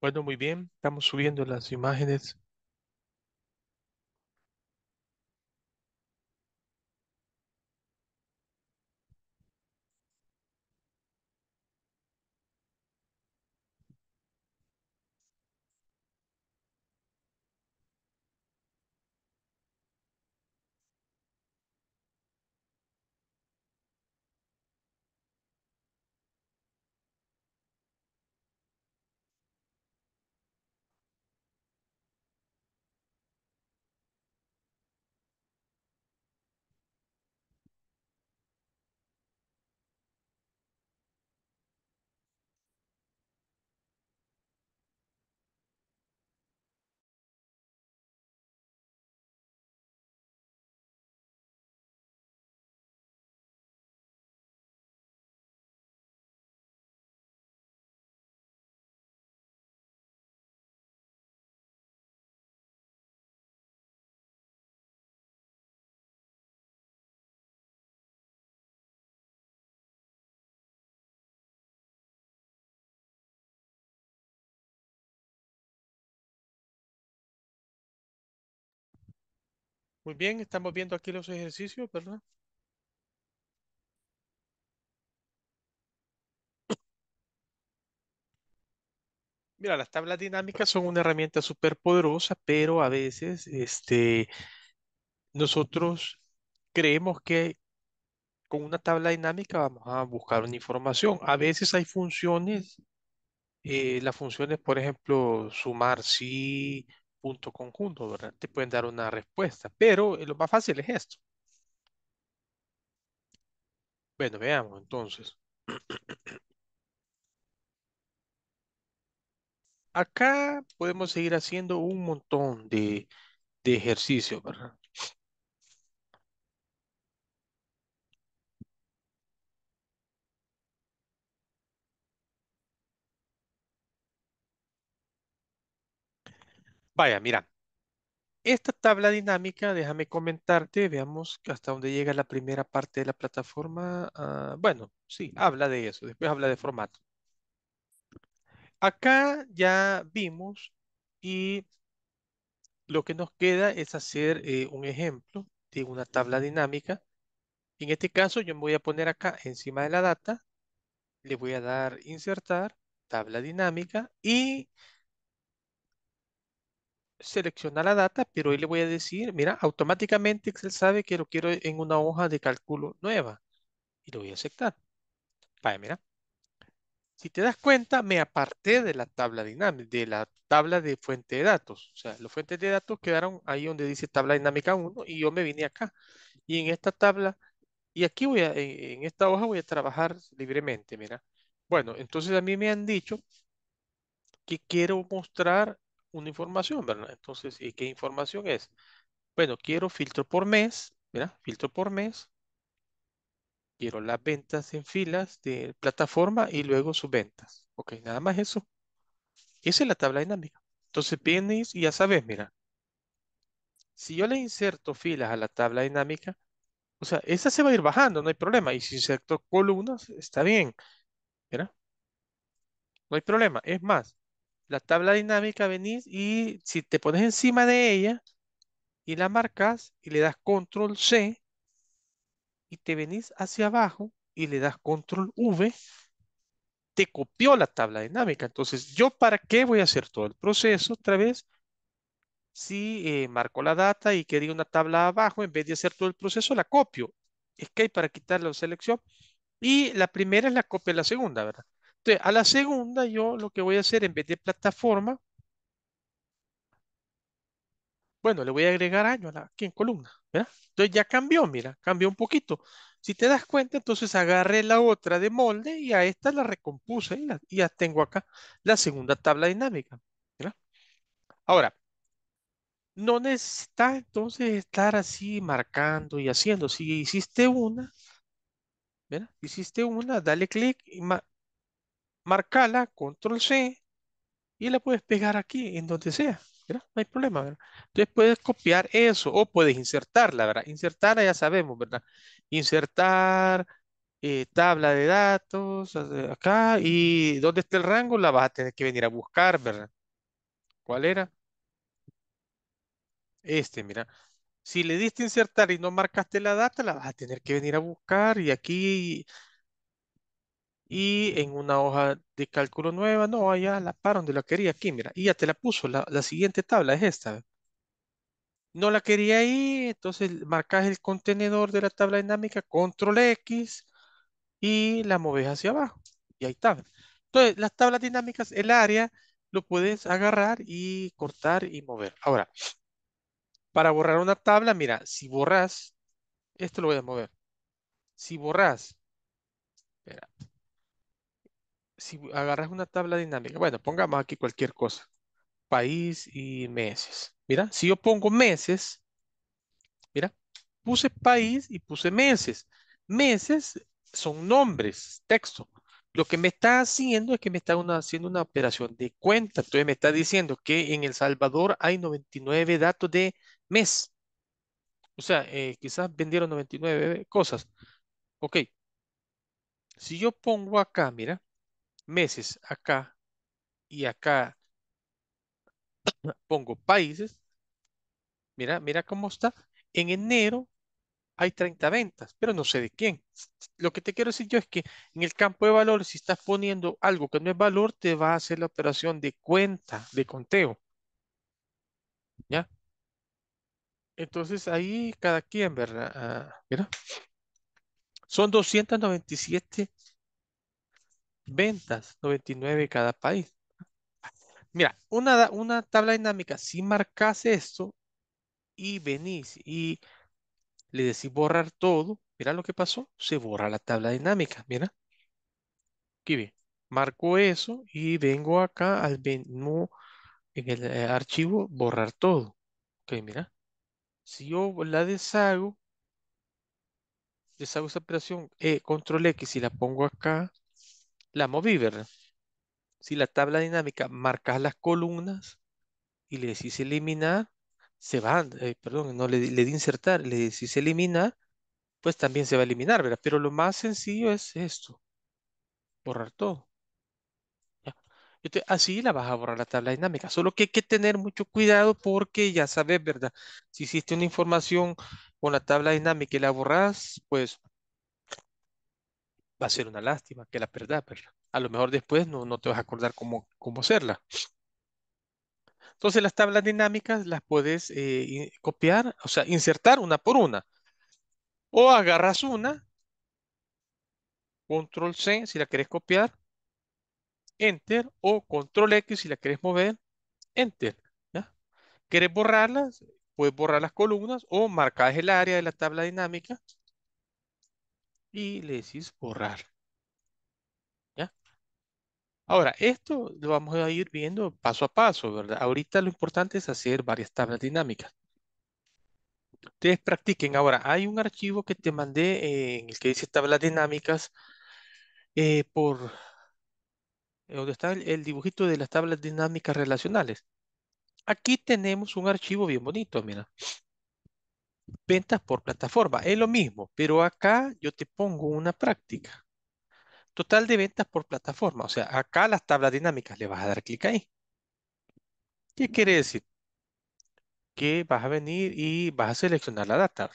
Bueno, muy bien, estamos subiendo las imágenes Muy bien, estamos viendo aquí los ejercicios, ¿verdad? Mira, las tablas dinámicas son una herramienta súper poderosa, pero a veces este, nosotros creemos que con una tabla dinámica vamos a buscar una información. A veces hay funciones, eh, las funciones, por ejemplo, sumar sí, punto conjunto, ¿verdad? Te pueden dar una respuesta, pero eh, lo más fácil es esto. Bueno, veamos entonces. Acá podemos seguir haciendo un montón de, de ejercicios, ¿verdad? Vaya, mira, esta tabla dinámica, déjame comentarte, veamos hasta dónde llega la primera parte de la plataforma. Ah, bueno, sí, habla de eso, después habla de formato. Acá ya vimos y lo que nos queda es hacer eh, un ejemplo de una tabla dinámica. En este caso yo me voy a poner acá encima de la data, le voy a dar insertar, tabla dinámica y seleccionar la data, pero hoy le voy a decir, mira, automáticamente Excel sabe que lo quiero en una hoja de cálculo nueva. Y lo voy a aceptar. Vaya, mira. Si te das cuenta, me aparté de la tabla dinámica, de la tabla de fuente de datos. O sea, las fuentes de datos quedaron ahí donde dice tabla dinámica 1 y yo me vine acá. Y en esta tabla, y aquí voy a, en esta hoja voy a trabajar libremente, mira. Bueno, entonces a mí me han dicho que quiero mostrar una información, ¿verdad? Entonces, ¿y qué información es? Bueno, quiero filtro por mes, mira, filtro por mes. Quiero las ventas en filas de plataforma y luego sus ventas. Ok, nada más eso. Esa es la tabla dinámica. Entonces vienes y ya sabes, mira. Si yo le inserto filas a la tabla dinámica, o sea, esa se va a ir bajando, no hay problema. Y si inserto columnas, está bien. ¿verdad? No hay problema. Es más, la tabla dinámica venís y si te pones encima de ella y la marcas y le das control C y te venís hacia abajo y le das control V, te copió la tabla dinámica. Entonces, ¿yo para qué voy a hacer todo el proceso otra vez? Si eh, marco la data y quería una tabla abajo, en vez de hacer todo el proceso, la copio. Es que hay para quitar la selección. Y la primera es la copia de la segunda, ¿verdad? a la segunda, yo lo que voy a hacer en vez de plataforma, bueno, le voy a agregar año aquí en columna, Entonces ya cambió, mira, cambió un poquito. Si te das cuenta, entonces agarré la otra de molde y a esta la recompuse y, ya tengo acá la segunda tabla dinámica. Ahora, no necesitas entonces estar así marcando y haciendo. Si hiciste una, ¿verdad? hiciste una, dale clic y marcala, control C, y la puedes pegar aquí, en donde sea, No hay problema, ¿verdad? Entonces puedes copiar eso, o puedes insertarla, ¿verdad? Insertarla ya sabemos, ¿verdad? Insertar eh, tabla de datos, acá, y dónde está el rango, la vas a tener que venir a buscar, ¿verdad? ¿Cuál era? Este, mira. Si le diste insertar y no marcaste la data, la vas a tener que venir a buscar y aquí y en una hoja de cálculo nueva, no, allá la par donde la quería, aquí, mira, y ya te la puso, la, siguiente tabla es esta. No la quería ahí, entonces marcas el contenedor de la tabla dinámica, control X, y la moves hacia abajo, y ahí está. Entonces, las tablas dinámicas, el área, lo puedes agarrar y cortar y mover. Ahora, para borrar una tabla, mira, si borras, esto lo voy a mover. Si borras, si agarras una tabla dinámica, bueno, pongamos aquí cualquier cosa, país y meses. Mira, si yo pongo meses, mira, puse país y puse meses. Meses son nombres, texto. Lo que me está haciendo es que me está haciendo una operación de cuenta. Entonces me está diciendo que en El Salvador hay 99 datos de mes. O sea, eh, quizás vendieron 99 cosas. Ok. Si yo pongo acá, mira, meses acá y acá pongo países, mira, mira cómo está. En enero hay 30 ventas, pero no sé de quién. Lo que te quiero decir yo es que en el campo de valor, si estás poniendo algo que no es valor, te va a hacer la operación de cuenta, de conteo. ¿Ya? Entonces ahí cada quien, ¿verdad? Ah, mira. Son 297 ventas, 99 cada país. Mira, una, una tabla dinámica, si marcas esto y venís y le decís borrar todo, mira lo que pasó, se borra la tabla dinámica, mira. Aquí bien, marco eso y vengo acá al menú, en el eh, archivo, borrar todo. Ok, mira. Si yo la deshago, deshago esta operación, eh, control X y la pongo acá, la ¿verdad? Si la tabla dinámica marcas las columnas y le decís eliminar, se van, eh, perdón, no le, le di insertar, le decís eliminar, pues también se va a eliminar, ¿verdad? Pero lo más sencillo es esto, borrar todo. así la vas a borrar la tabla dinámica, solo que hay que tener mucho cuidado porque ya sabes, ¿verdad? Si hiciste una información con la tabla dinámica y la borras, pues va a ser una lástima que la perdás, pero A lo mejor después no, te vas a acordar cómo, hacerla. Entonces las tablas dinámicas las puedes eh, copiar, o sea, insertar una por una. O agarras una, control C si la quieres copiar, enter, o control X si la querés mover, enter. ¿ya? ¿Querés borrarlas? Puedes borrar las columnas o marcas el área de la tabla dinámica y le decís borrar. ¿Ya? Ahora, esto lo vamos a ir viendo paso a paso, ¿verdad? Ahorita lo importante es hacer varias tablas dinámicas. Ustedes practiquen. Ahora, hay un archivo que te mandé eh, en el que dice tablas dinámicas eh, por eh, donde está el, el, dibujito de las tablas dinámicas relacionales. Aquí tenemos un archivo bien bonito, mira ventas por plataforma. Es lo mismo, pero acá yo te pongo una práctica. Total de ventas por plataforma. O sea, acá las tablas dinámicas le vas a dar clic ahí. ¿Qué quiere decir? Que vas a venir y vas a seleccionar la data.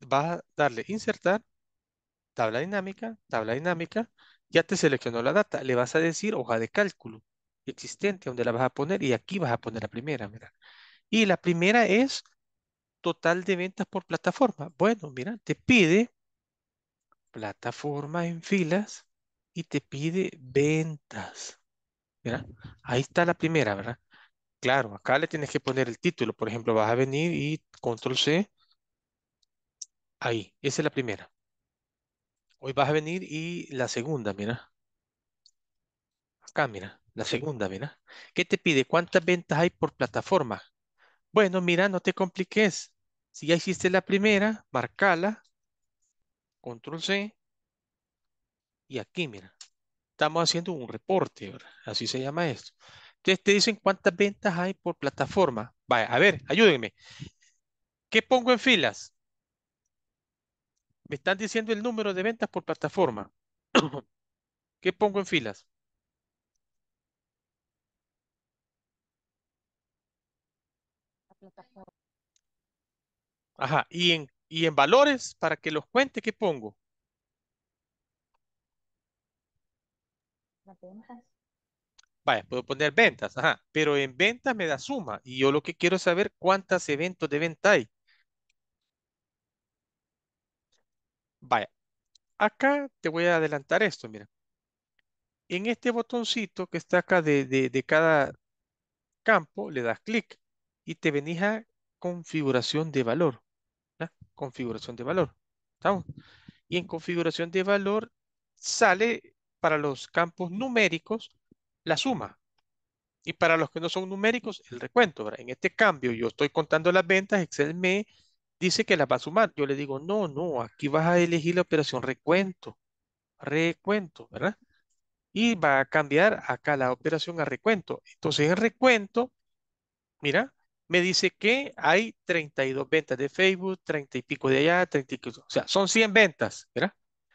Vas a darle insertar, tabla dinámica, tabla dinámica. Ya te seleccionó la data. Le vas a decir hoja de cálculo existente donde la vas a poner y aquí vas a poner la primera, mira. Y la primera es total de ventas por plataforma. Bueno, mira, te pide plataforma en filas y te pide ventas. Mira, ahí está la primera, ¿verdad? Claro, acá le tienes que poner el título. Por ejemplo, vas a venir y control C. Ahí, esa es la primera. Hoy vas a venir y la segunda, mira. Acá, mira. La segunda, mira. ¿Qué te pide? ¿Cuántas ventas hay por plataforma? Bueno, mira, no te compliques. Si ya hiciste la primera, marcala. Control C. Y aquí, mira. Estamos haciendo un reporte, ¿verdad? Así se llama esto. Entonces te dicen cuántas ventas hay por plataforma. Vaya, a ver, ayúdenme. ¿Qué pongo en filas? Me están diciendo el número de ventas por plataforma. ¿Qué pongo en filas? Ajá, y en, y en valores, para que los cuente, ¿qué pongo? Vaya, puedo poner ventas, ajá, pero en ventas me da suma y yo lo que quiero saber cuántos eventos de venta hay. Vaya, acá te voy a adelantar esto, mira. En este botoncito que está acá de, de, de cada campo, le das clic y te venís a configuración de valor. Configuración de valor. ¿Estamos? Y en configuración de valor sale para los campos numéricos la suma. Y para los que no son numéricos, el recuento. En este cambio, yo estoy contando las ventas, Excel me dice que las va a sumar. Yo le digo, no, no, aquí vas a elegir la operación recuento. Recuento, ¿verdad? Y va a cambiar acá la operación a recuento. Entonces, en recuento, mira, me dice que hay 32 ventas de Facebook, 30 y pico de allá, 30 y pico. O sea, son 100 ventas, ¿verdad?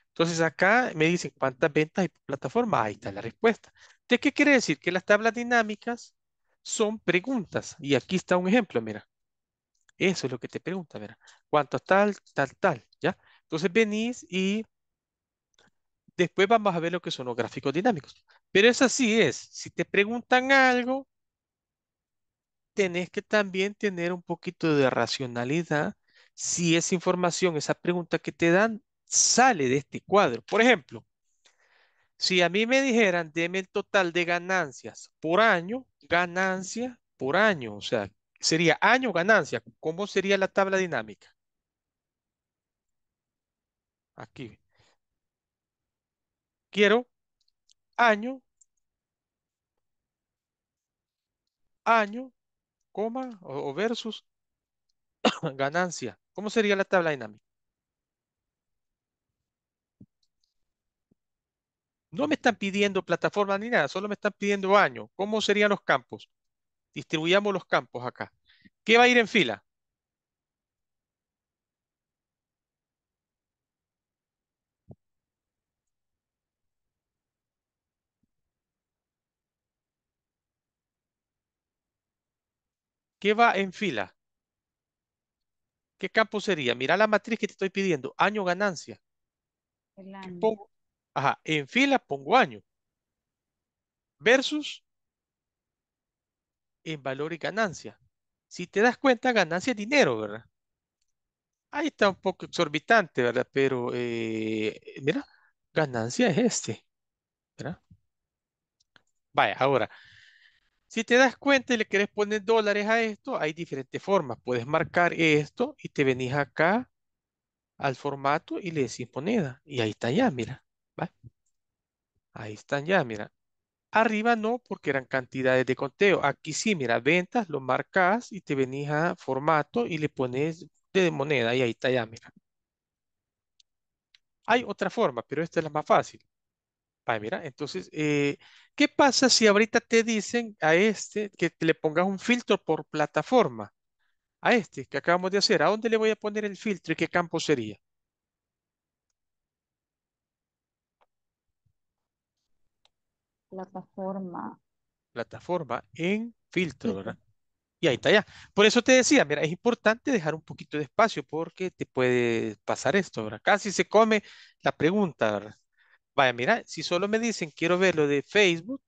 Entonces acá me dicen cuántas ventas hay por plataforma. Ahí está la respuesta. Entonces, ¿qué quiere decir? Que las tablas dinámicas son preguntas. Y aquí está un ejemplo, mira. Eso es lo que te pregunta, mira. ¿Cuánto tal, tal, tal? ¿Ya? Entonces venís y después vamos a ver lo que son los gráficos dinámicos. Pero eso sí es. Si te preguntan algo, tenés que también tener un poquito de racionalidad si esa información, esa pregunta que te dan, sale de este cuadro. Por ejemplo, si a mí me dijeran, deme el total de ganancias por año, ganancia por año, o sea, sería año ganancia, ¿cómo sería la tabla dinámica? Aquí. Quiero año, año, coma o, versus ganancia. ¿Cómo sería la tabla dinámica? No me están pidiendo plataforma ni nada, solo me están pidiendo año. ¿Cómo serían los campos? Distribuyamos los campos acá. ¿Qué va a ir en fila? ¿Qué va en fila? ¿Qué campo sería? Mira la matriz que te estoy pidiendo. Año ganancia. en fila pongo año. Versus en valor y ganancia. Si te das cuenta, ganancia es dinero, ¿verdad? Ahí está un poco exorbitante, ¿verdad? Pero, eh, mira, ganancia es este, ¿verdad? Vaya, ahora, si te das cuenta y le quieres poner dólares a esto, hay diferentes formas. Puedes marcar esto y te venís acá al formato y le decís moneda. Y ahí está ya, mira. Ahí están ya, mira. Arriba no, porque eran cantidades de conteo. Aquí sí, mira, ventas, lo marcas y te venís a formato y le pones de moneda y ahí está ya, mira. Hay otra forma, pero esta es la más fácil mira, entonces, eh, ¿qué pasa si ahorita te dicen a este que le pongas un filtro por plataforma? A este que acabamos de hacer, ¿a dónde le voy a poner el filtro y qué campo sería? Plataforma. Plataforma en filtro, ¿verdad? Y ahí está ya. Por eso te decía, mira, es importante dejar un poquito de espacio porque te puede pasar esto, ¿verdad? Casi se come la pregunta, ¿verdad? Vaya, mira, si solo me dicen quiero ver lo de Facebook,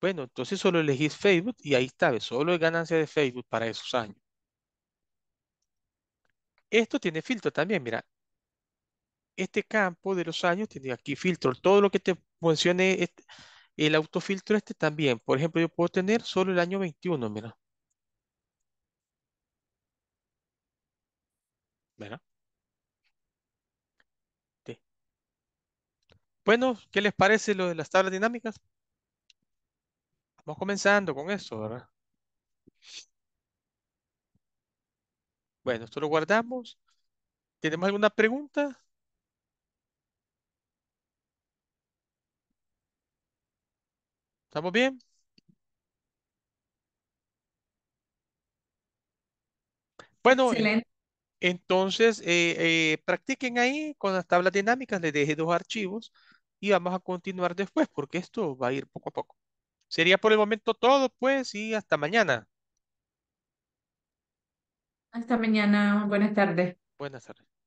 bueno, entonces solo elegís Facebook y ahí está, solo hay ganancia de Facebook para esos años. Esto tiene filtro también, mira. Este campo de los años tiene aquí filtro. Todo lo que te mencioné, el autofiltro este también. Por ejemplo, yo puedo tener solo el año 21, mira. ¿Verdad? Bueno, ¿qué les parece lo de las tablas dinámicas? Vamos comenzando con eso, ¿verdad? Bueno, esto lo guardamos. ¿Tenemos alguna pregunta? ¿Estamos bien? Bueno, entonces, eh, eh, practiquen ahí con las tablas dinámicas, les dejé dos archivos y vamos a continuar después porque esto va a ir poco a poco. Sería por el momento todo, pues, y hasta mañana. Hasta mañana. Buenas tardes. Buenas tardes.